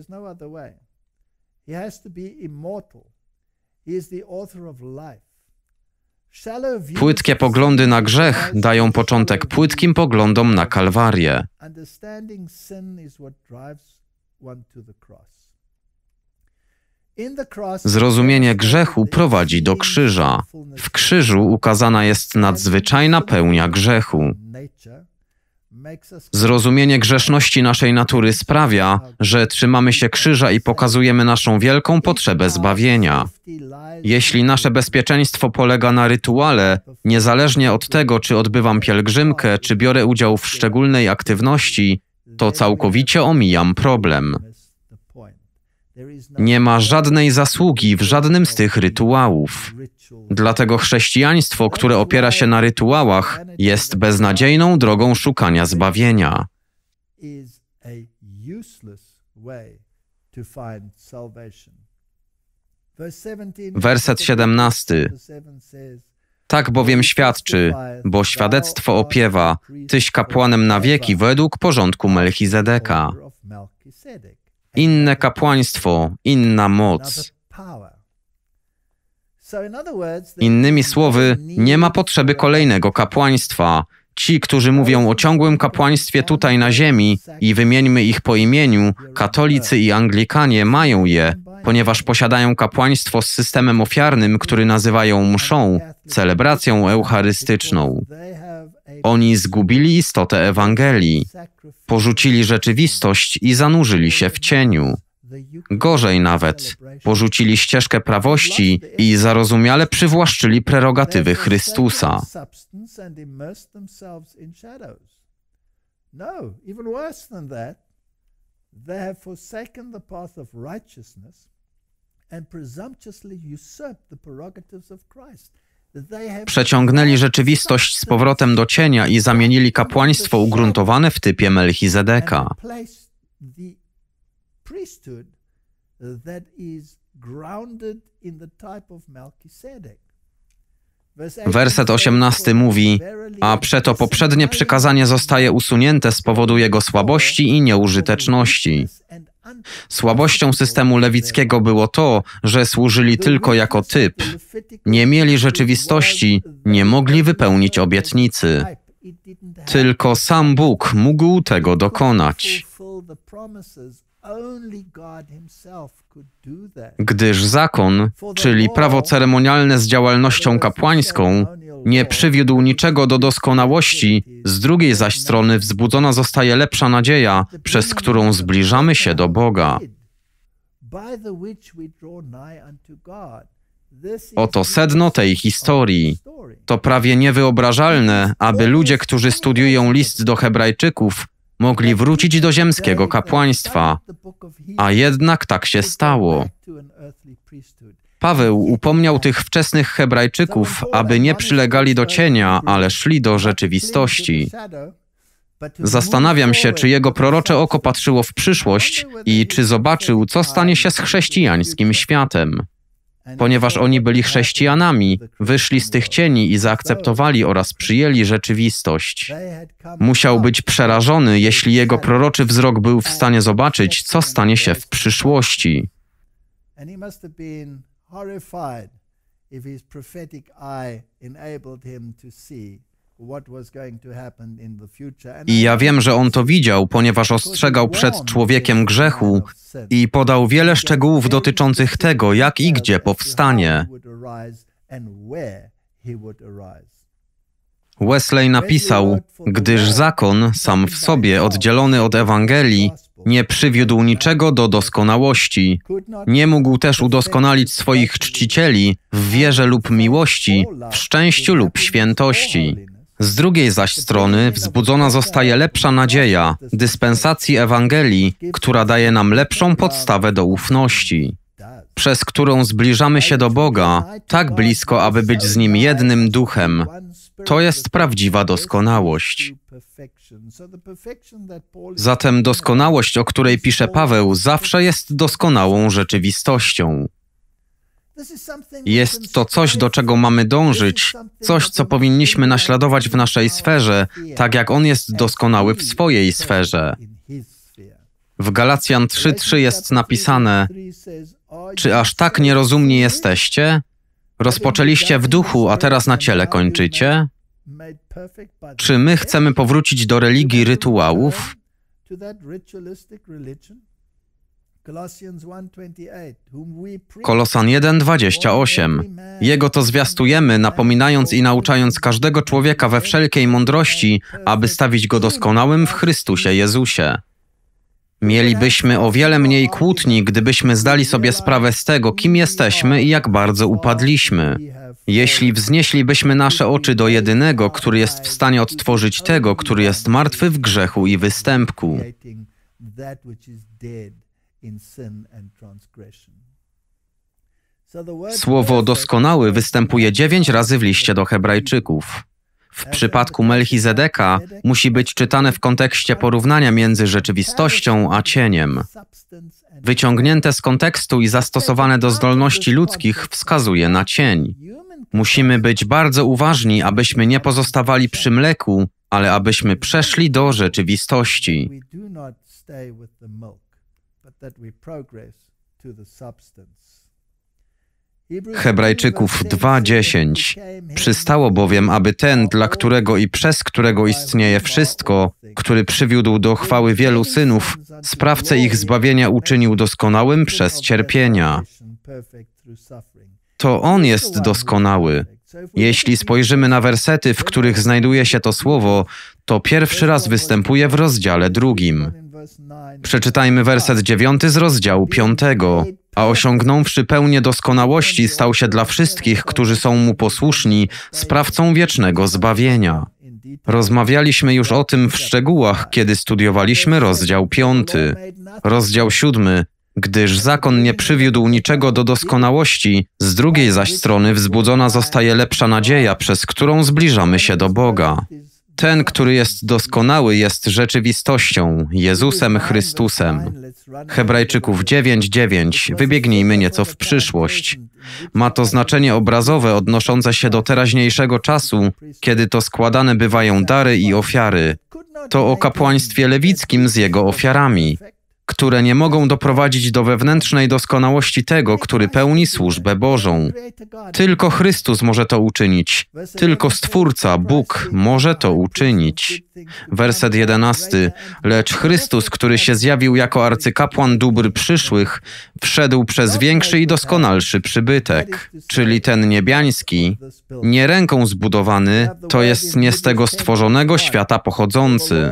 No Płytkie poglądy na grzech dają początek płytkim poglądom na kalwarię. Understanding sin is what drives one to the cross. Zrozumienie grzechu prowadzi do krzyża. W krzyżu ukazana jest nadzwyczajna pełnia grzechu. Zrozumienie grzeszności naszej natury sprawia, że trzymamy się krzyża i pokazujemy naszą wielką potrzebę zbawienia. Jeśli nasze bezpieczeństwo polega na rytuale, niezależnie od tego, czy odbywam pielgrzymkę, czy biorę udział w szczególnej aktywności, to całkowicie omijam problem. Nie ma żadnej zasługi w żadnym z tych rytuałów. Dlatego chrześcijaństwo, które opiera się na rytuałach, jest beznadziejną drogą szukania zbawienia. Werset 17. Tak bowiem świadczy, bo świadectwo opiewa, tyś kapłanem na wieki według porządku Melchizedeka inne kapłaństwo, inna moc. Innymi słowy, nie ma potrzeby kolejnego kapłaństwa. Ci, którzy mówią o ciągłym kapłaństwie tutaj na ziemi i wymieńmy ich po imieniu, katolicy i Anglikanie mają je, ponieważ posiadają kapłaństwo z systemem ofiarnym, który nazywają mszą, celebracją eucharystyczną. Oni zgubili istotę Ewangelii, porzucili rzeczywistość i zanurzyli się w cieniu. Gorzej nawet, porzucili ścieżkę prawości i zarozumiale przywłaszczyli prerogatywy Chrystusa. No, even worse than that, they have forsaken the path of righteousness and presumptuously usurped the prerogatives of Christ. Przeciągnęli rzeczywistość z powrotem do cienia i zamienili kapłaństwo ugruntowane w typie Melchizedeka. Werset 18 mówi: A przeto poprzednie przykazanie zostaje usunięte z powodu jego słabości i nieużyteczności. Słabością systemu lewickiego było to, że służyli tylko jako typ. Nie mieli rzeczywistości, nie mogli wypełnić obietnicy. Tylko sam Bóg mógł tego dokonać. Gdyż zakon, czyli prawo ceremonialne z działalnością kapłańską, nie przywiódł niczego do doskonałości, z drugiej zaś strony wzbudzona zostaje lepsza nadzieja, przez którą zbliżamy się do Boga. Oto sedno tej historii. To prawie niewyobrażalne, aby ludzie, którzy studiują list do Hebrajczyków, mogli wrócić do ziemskiego kapłaństwa, a jednak tak się stało. Paweł upomniał tych wczesnych Hebrajczyków, aby nie przylegali do cienia, ale szli do rzeczywistości. Zastanawiam się, czy jego prorocze oko patrzyło w przyszłość i czy zobaczył, co stanie się z chrześcijańskim światem. Ponieważ oni byli chrześcijanami, wyszli z tych cieni i zaakceptowali oraz przyjęli rzeczywistość. Musiał być przerażony, jeśli jego proroczy wzrok był w stanie zobaczyć, co stanie się w przyszłości horrified if his prophetic eye enabled him to see I ja wiem, że on to widział, ponieważ ostrzegał przed człowiekiem grzechu i podał wiele szczegółów dotyczących tego, jak i gdzie powstanie. Wesley napisał, gdyż zakon sam w sobie, oddzielony od Ewangelii, nie przywiódł niczego do doskonałości. Nie mógł też udoskonalić swoich czcicieli w wierze lub miłości, w szczęściu lub świętości. Z drugiej zaś strony wzbudzona zostaje lepsza nadzieja dyspensacji Ewangelii, która daje nam lepszą podstawę do ufności, przez którą zbliżamy się do Boga tak blisko, aby być z Nim jednym duchem, to jest prawdziwa doskonałość. Zatem doskonałość, o której pisze Paweł, zawsze jest doskonałą rzeczywistością. Jest to coś, do czego mamy dążyć, coś, co powinniśmy naśladować w naszej sferze, tak jak On jest doskonały w swojej sferze. W Galacjan 3:3 jest napisane: Czy aż tak nierozumni jesteście? Rozpoczęliście w duchu, a teraz na ciele kończycie? Czy my chcemy powrócić do religii rytuałów? Kolosan 1:28. Jego to zwiastujemy, napominając i nauczając każdego człowieka we wszelkiej mądrości, aby stawić go doskonałym w Chrystusie Jezusie. Mielibyśmy o wiele mniej kłótni, gdybyśmy zdali sobie sprawę z tego, kim jesteśmy i jak bardzo upadliśmy. Jeśli wznieślibyśmy nasze oczy do jedynego, który jest w stanie odtworzyć tego, który jest martwy w grzechu i występku. Słowo doskonały występuje dziewięć razy w liście do Hebrajczyków. W przypadku Melchizedeka musi być czytane w kontekście porównania między rzeczywistością a cieniem. Wyciągnięte z kontekstu i zastosowane do zdolności ludzkich wskazuje na cień. Musimy być bardzo uważni, abyśmy nie pozostawali przy mleku, ale abyśmy przeszli do rzeczywistości. To the substance. Hebrajczyków 2:10. Przystało bowiem, aby ten, dla którego i przez którego istnieje wszystko, który przywiódł do chwały wielu synów, sprawcę ich zbawienia uczynił doskonałym przez cierpienia. To on jest doskonały. Jeśli spojrzymy na wersety, w których znajduje się to słowo, to pierwszy raz występuje w rozdziale drugim. Przeczytajmy werset dziewiąty z rozdziału piątego. A osiągnąwszy pełnię doskonałości, stał się dla wszystkich, którzy są mu posłuszni, sprawcą wiecznego zbawienia. Rozmawialiśmy już o tym w szczegółach, kiedy studiowaliśmy rozdział piąty. Rozdział siódmy gdyż zakon nie przywiódł niczego do doskonałości, z drugiej zaś strony wzbudzona zostaje lepsza nadzieja, przez którą zbliżamy się do Boga ten, który jest doskonały, jest rzeczywistością, Jezusem Chrystusem. Hebrajczyków 9:9. Wybiegnijmy nieco w przyszłość. Ma to znaczenie obrazowe odnoszące się do teraźniejszego czasu, kiedy to składane bywają dary i ofiary. To o kapłaństwie lewickim z jego ofiarami które nie mogą doprowadzić do wewnętrznej doskonałości tego, który pełni służbę Bożą. Tylko Chrystus może to uczynić. Tylko Stwórca, Bóg, może to uczynić. Werset jedenasty. Lecz Chrystus, który się zjawił jako arcykapłan dóbr przyszłych, wszedł przez większy i doskonalszy przybytek, czyli ten niebiański, nie ręką zbudowany, to jest nie z tego stworzonego świata pochodzący.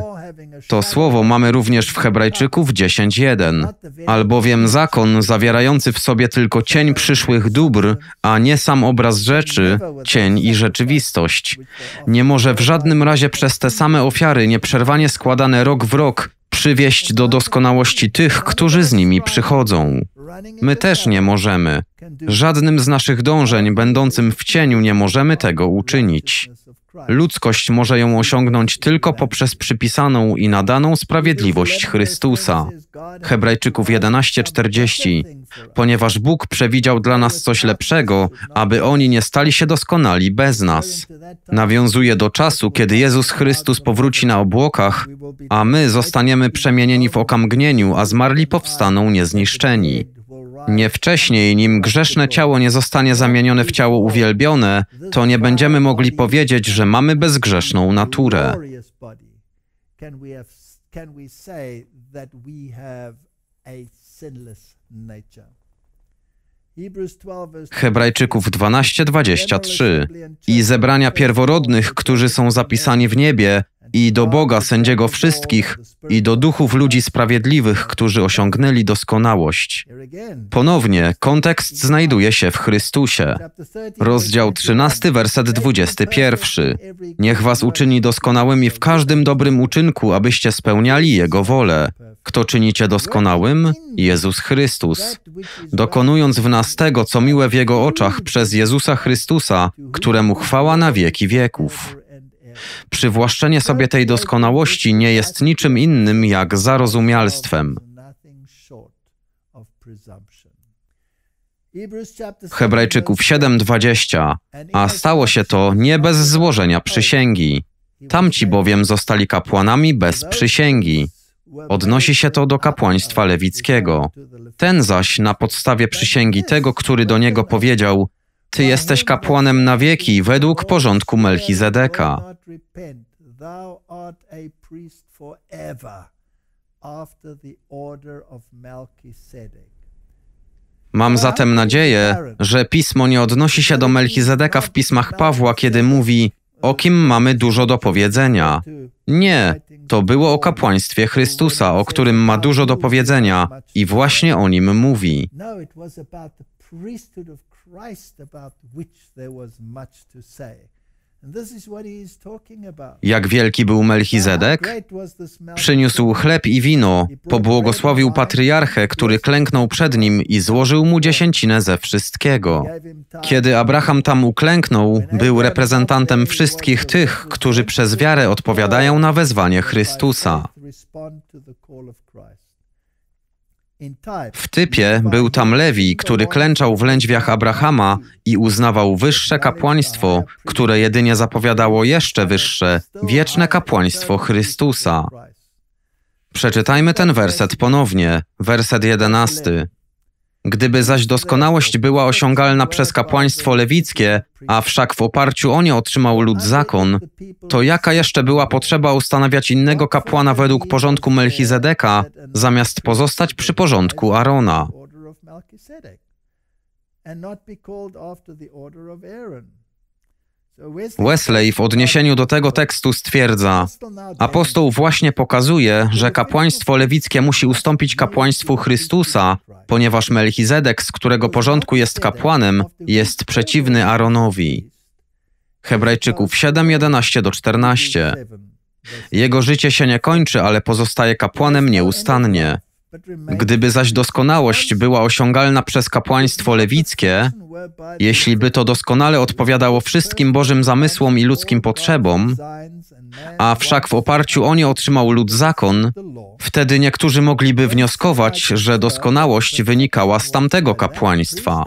To słowo mamy również w Hebrajczyków 10.1, albowiem zakon zawierający w sobie tylko cień przyszłych dóbr, a nie sam obraz rzeczy, cień i rzeczywistość. Nie może w żadnym razie przez te same ofiary nieprzerwanie składane rok w rok przywieść do doskonałości tych, którzy z nimi przychodzą. My też nie możemy. Żadnym z naszych dążeń, będącym w cieniu, nie możemy tego uczynić. Ludzkość może ją osiągnąć tylko poprzez przypisaną i nadaną sprawiedliwość Chrystusa. Hebrajczyków 11:40. Ponieważ Bóg przewidział dla nas coś lepszego, aby oni nie stali się doskonali bez nas. Nawiązuje do czasu, kiedy Jezus Chrystus powróci na obłokach, a my zostaniemy przemienieni w okamgnieniu, a zmarli powstaną niezniszczeni nie wcześniej, nim grzeszne ciało nie zostanie zamienione w ciało uwielbione, to nie będziemy mogli powiedzieć, że mamy bezgrzeszną naturę. Hebrajczyków 12:23 i zebrania pierworodnych, którzy są zapisani w niebie, i do Boga sędziego wszystkich, i do duchów ludzi sprawiedliwych, którzy osiągnęli doskonałość. Ponownie kontekst znajduje się w Chrystusie. Rozdział 13, werset 21. Niech was uczyni doskonałymi w każdym dobrym uczynku, abyście spełniali Jego wolę. Kto czynicie doskonałym? Jezus Chrystus. Dokonując w nas tego, co miłe w Jego oczach przez Jezusa Chrystusa, któremu chwała na wieki wieków przywłaszczenie sobie tej doskonałości nie jest niczym innym jak zarozumialstwem. Hebrajczyków 7:20, a stało się to nie bez złożenia przysięgi. Tamci bowiem zostali kapłanami bez przysięgi. Odnosi się to do kapłaństwa lewickiego. Ten zaś na podstawie przysięgi tego, który do niego powiedział: ty jesteś kapłanem na wieki według porządku Melchizedeka. Mam zatem nadzieję, że pismo nie odnosi się do Melchizedeka w pismach Pawła, kiedy mówi, o kim mamy dużo do powiedzenia. Nie, to było o kapłaństwie Chrystusa, o którym ma dużo do powiedzenia i właśnie o nim mówi. No, priesthood of Christ about which there was much to say. Jak wielki był Melchizedek? Przyniósł chleb i wino, pobłogosławił patriarchę, który klęknął przed nim i złożył mu dziesięcinę ze wszystkiego. Kiedy Abraham tam uklęknął, był reprezentantem wszystkich tych, którzy przez wiarę odpowiadają na wezwanie Chrystusa. W typie był tam Lewi, który klęczał w lędźwiach Abrahama i uznawał wyższe kapłaństwo, które jedynie zapowiadało jeszcze wyższe, wieczne kapłaństwo Chrystusa. Przeczytajmy ten werset ponownie, werset jedenasty. Gdyby zaś doskonałość była osiągalna przez kapłaństwo lewickie, a wszak w oparciu o nie otrzymał lud zakon, to jaka jeszcze była potrzeba ustanawiać innego kapłana według porządku Melchizedeka, zamiast pozostać przy porządku Arona? Aaron. Wesley w odniesieniu do tego tekstu stwierdza, apostoł właśnie pokazuje, że kapłaństwo lewickie musi ustąpić kapłaństwu Chrystusa, ponieważ Melchizedek, z którego porządku jest kapłanem, jest przeciwny Aaronowi. Hebrajczyków 711 14. Jego życie się nie kończy, ale pozostaje kapłanem nieustannie. Gdyby zaś doskonałość była osiągalna przez kapłaństwo lewickie, jeśli by to doskonale odpowiadało wszystkim Bożym zamysłom i ludzkim potrzebom, a wszak w oparciu o nie otrzymał lud zakon, wtedy niektórzy mogliby wnioskować, że doskonałość wynikała z tamtego kapłaństwa.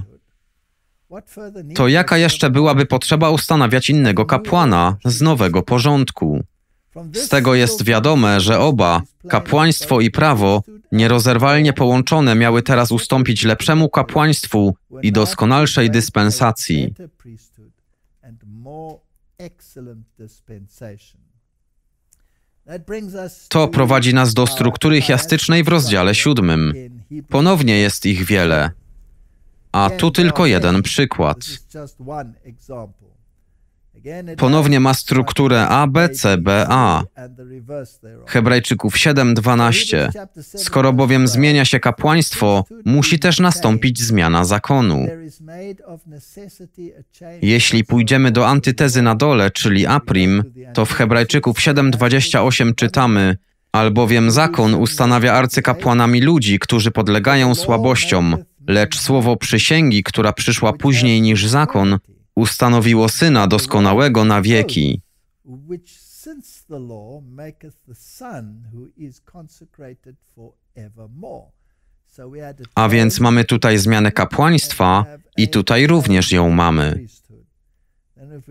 To jaka jeszcze byłaby potrzeba ustanawiać innego kapłana z nowego porządku? Z tego jest wiadome, że oba, kapłaństwo i prawo, nierozerwalnie połączone, miały teraz ustąpić lepszemu kapłaństwu i doskonalszej dyspensacji. To prowadzi nas do struktury chiastycznej w rozdziale siódmym. Ponownie jest ich wiele, a tu tylko jeden przykład. Ponownie ma strukturę A, B, C, B, A. Hebrajczyków 7:12. Skoro bowiem zmienia się kapłaństwo, musi też nastąpić zmiana zakonu. Jeśli pójdziemy do antytezy na dole, czyli aprim, to w Hebrajczyków 7:28 czytamy: Albowiem zakon ustanawia arcykapłanami ludzi, którzy podlegają słabościom, lecz słowo przysięgi, która przyszła później niż zakon, ustanowiło Syna doskonałego na wieki, a więc mamy tutaj zmianę kapłaństwa i tutaj również ją mamy.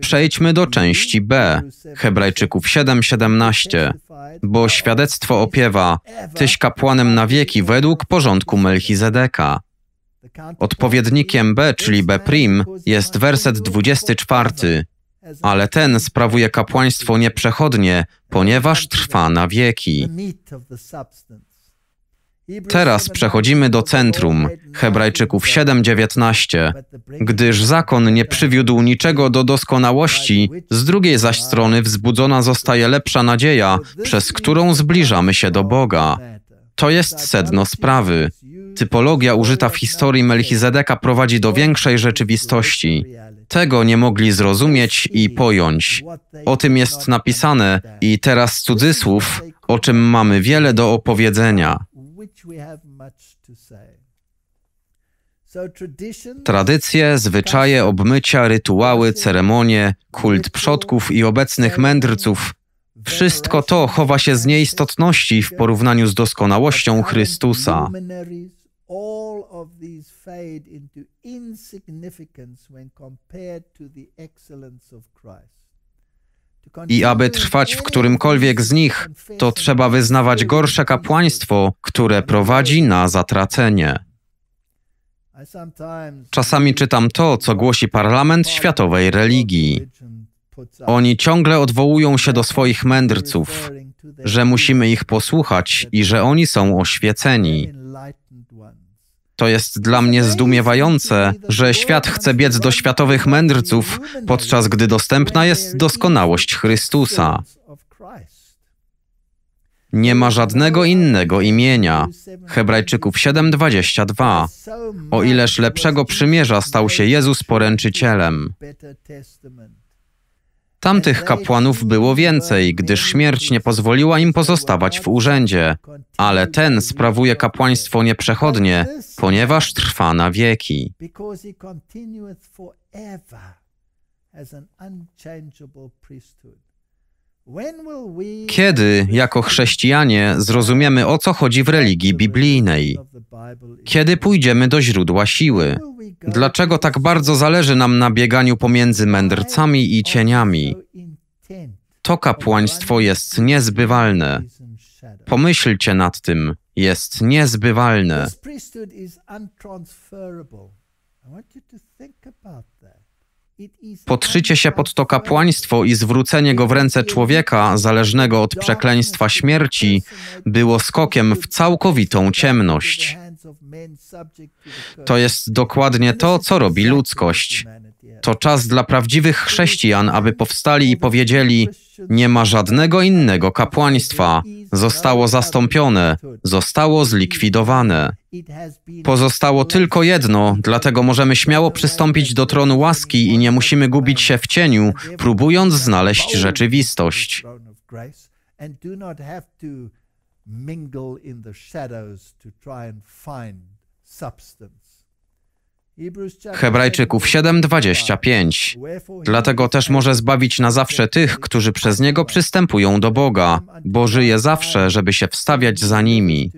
Przejdźmy do części B, Hebrajczyków 7:17, bo świadectwo opiewa: Tyś kapłanem na wieki według porządku Melchizedeka. Odpowiednikiem B, czyli B prim, jest werset 24, ale ten sprawuje kapłaństwo nieprzechodnie, ponieważ trwa na wieki. Teraz przechodzimy do centrum, Hebrajczyków 7:19. Gdyż zakon nie przywiódł niczego do doskonałości, z drugiej zaś strony wzbudzona zostaje lepsza nadzieja, przez którą zbliżamy się do Boga. To jest sedno sprawy. Typologia użyta w historii Melchizedeka prowadzi do większej rzeczywistości. Tego nie mogli zrozumieć i pojąć. O tym jest napisane i teraz cudzysłów, o czym mamy wiele do opowiedzenia. Tradycje, zwyczaje, obmycia, rytuały, ceremonie, kult przodków i obecnych mędrców wszystko to chowa się z nieistotności w porównaniu z doskonałością Chrystusa all of these fade into insignificance when compared to the excellence of Christ. I aby trwać w którymkolwiek z nich, to trzeba wyznawać gorsze kapłaństwo, które prowadzi na zatracenie. Czasami czytam to, co głosi Parlament Światowej Religii. Oni ciągle odwołują się do swoich mędrców, że musimy ich posłuchać i że oni są oświeceni. To jest dla mnie zdumiewające, że świat chce biec do światowych mędrców, podczas gdy dostępna jest doskonałość Chrystusa. Nie ma żadnego innego imienia. Hebrajczyków 7:22. O ileż lepszego przymierza stał się Jezus poręczycielem. Tamtych kapłanów było więcej, gdyż śmierć nie pozwoliła im pozostawać w urzędzie, ale ten sprawuje kapłaństwo nieprzechodnie, ponieważ trwa na wieki. as an unchangeable priesthood. Kiedy, jako chrześcijanie, zrozumiemy o co chodzi w religii biblijnej? Kiedy pójdziemy do źródła siły? Dlaczego tak bardzo zależy nam na bieganiu pomiędzy mędrcami i cieniami? To kapłaństwo jest niezbywalne. Pomyślcie nad tym, jest niezbywalne. Podszycie się pod to kapłaństwo i zwrócenie go w ręce człowieka zależnego od przekleństwa śmierci było skokiem w całkowitą ciemność. To jest dokładnie to, co robi ludzkość. To czas dla prawdziwych chrześcijan, aby powstali i powiedzieli: Nie ma żadnego innego kapłaństwa. Zostało zastąpione, zostało zlikwidowane. Pozostało tylko jedno, dlatego możemy śmiało przystąpić do tronu łaski i nie musimy gubić się w cieniu, próbując znaleźć rzeczywistość. Mingle in the shadows to try and find substance. Hebrajczyków 7:25. Dlatego też może zbawić na zawsze tych, którzy przez niego przystępują do Boga, bo żyje zawsze, żeby się wstawiać za nimi.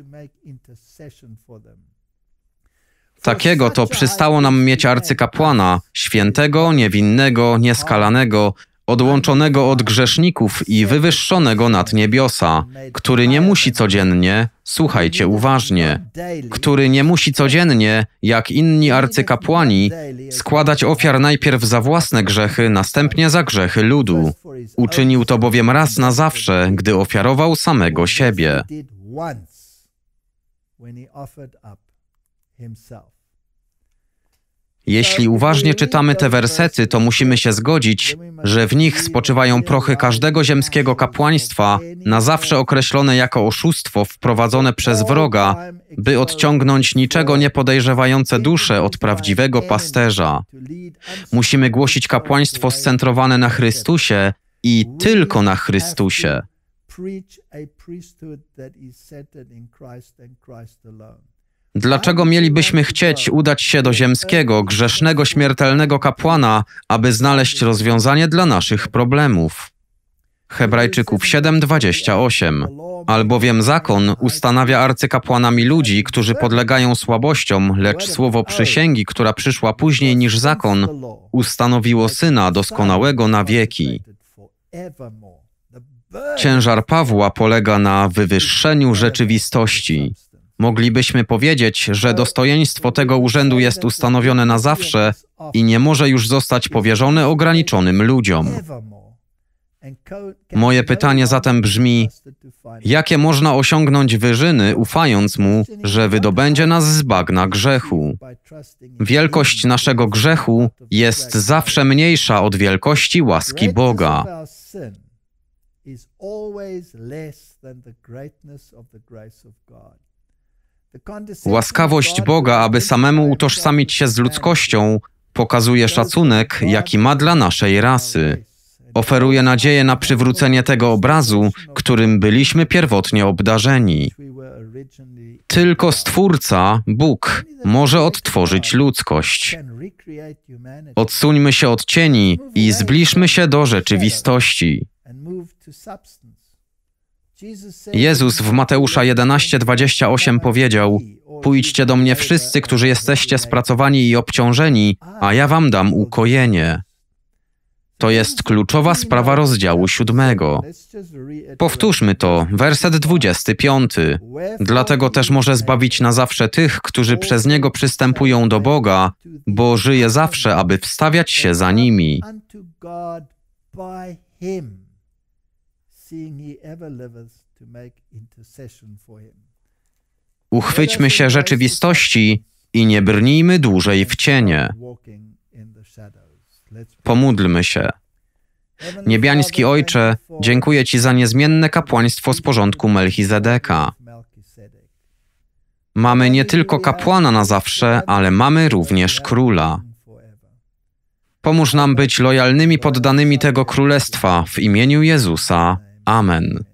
Takiego to przystało nam mieć arcykapłana, świętego, niewinnego, nieskalanego, odłączonego od grzeszników i wywyższonego nad niebiosa, który nie musi codziennie, słuchajcie uważnie, który nie musi codziennie, jak inni arcykapłani, składać ofiar najpierw za własne grzechy, następnie za grzechy ludu. Uczynił to bowiem raz na zawsze, gdy ofiarował samego siebie. himself. Jeśli uważnie czytamy te wersety, to musimy się zgodzić, że w nich spoczywają prochy każdego ziemskiego kapłaństwa, na zawsze określone jako oszustwo wprowadzone przez wroga, by odciągnąć niczego nie podejrzewające dusze od prawdziwego pasterza. Musimy głosić kapłaństwo scentrowane na Chrystusie i tylko na Chrystusie. Preach a priesthood that is centered in Christ and Christ alone. Dlaczego mielibyśmy chcieć udać się do ziemskiego, grzesznego, śmiertelnego kapłana, aby znaleźć rozwiązanie dla naszych problemów? Hebrajczyków 7:28. Albowiem zakon ustanawia arcykapłanami ludzi, którzy podlegają słabościom, lecz słowo przysięgi, która przyszła później niż zakon, ustanowiło syna doskonałego na wieki. Ciężar Pawła polega na wywyższeniu rzeczywistości. Moglibyśmy powiedzieć, że dostojeństwo tego urzędu jest ustanowione na zawsze i nie może już zostać powierzone ograniczonym ludziom. Moje pytanie zatem brzmi: jakie można osiągnąć wyżyny, ufając mu, że wydobędzie nas z bagna grzechu? Wielkość naszego grzechu jest zawsze mniejsza od wielkości łaski Boga. is always less than the greatness of the grace of God. Łaskawość Boga, aby samemu utożsamić się z ludzkością, pokazuje szacunek, jaki ma dla naszej rasy. Oferuje nadzieję na przywrócenie tego obrazu, którym byliśmy pierwotnie obdarzeni. Tylko Stwórca, Bóg, może odtworzyć ludzkość. Odsuńmy się od cieni i zbliżmy się do rzeczywistości. Jezus w Mateusza 11:28 powiedział: Pójdźcie do mnie wszyscy, którzy jesteście spracowani i obciążeni, a ja wam dam ukojenie. To jest kluczowa sprawa rozdziału siódmego. Powtórzmy to, werset 25. Dlatego też może zbawić na zawsze tych, którzy przez niego przystępują do Boga, bo żyje zawsze, aby wstawiać się za nimi seeing he ever liveth to make intercession for him. Uchwyćmy się rzeczywistości i nie brnijmy dłużej w cienie. Pomódlmy się. Niebiański Ojcze, dziękuję Ci za niezmienne kapłaństwo z porządku Melchizedeka. Mamy nie tylko kapłana na zawsze, ale mamy również króla. Pomóż nam być lojalnymi poddanymi tego królestwa w imieniu Jezusa. Amen.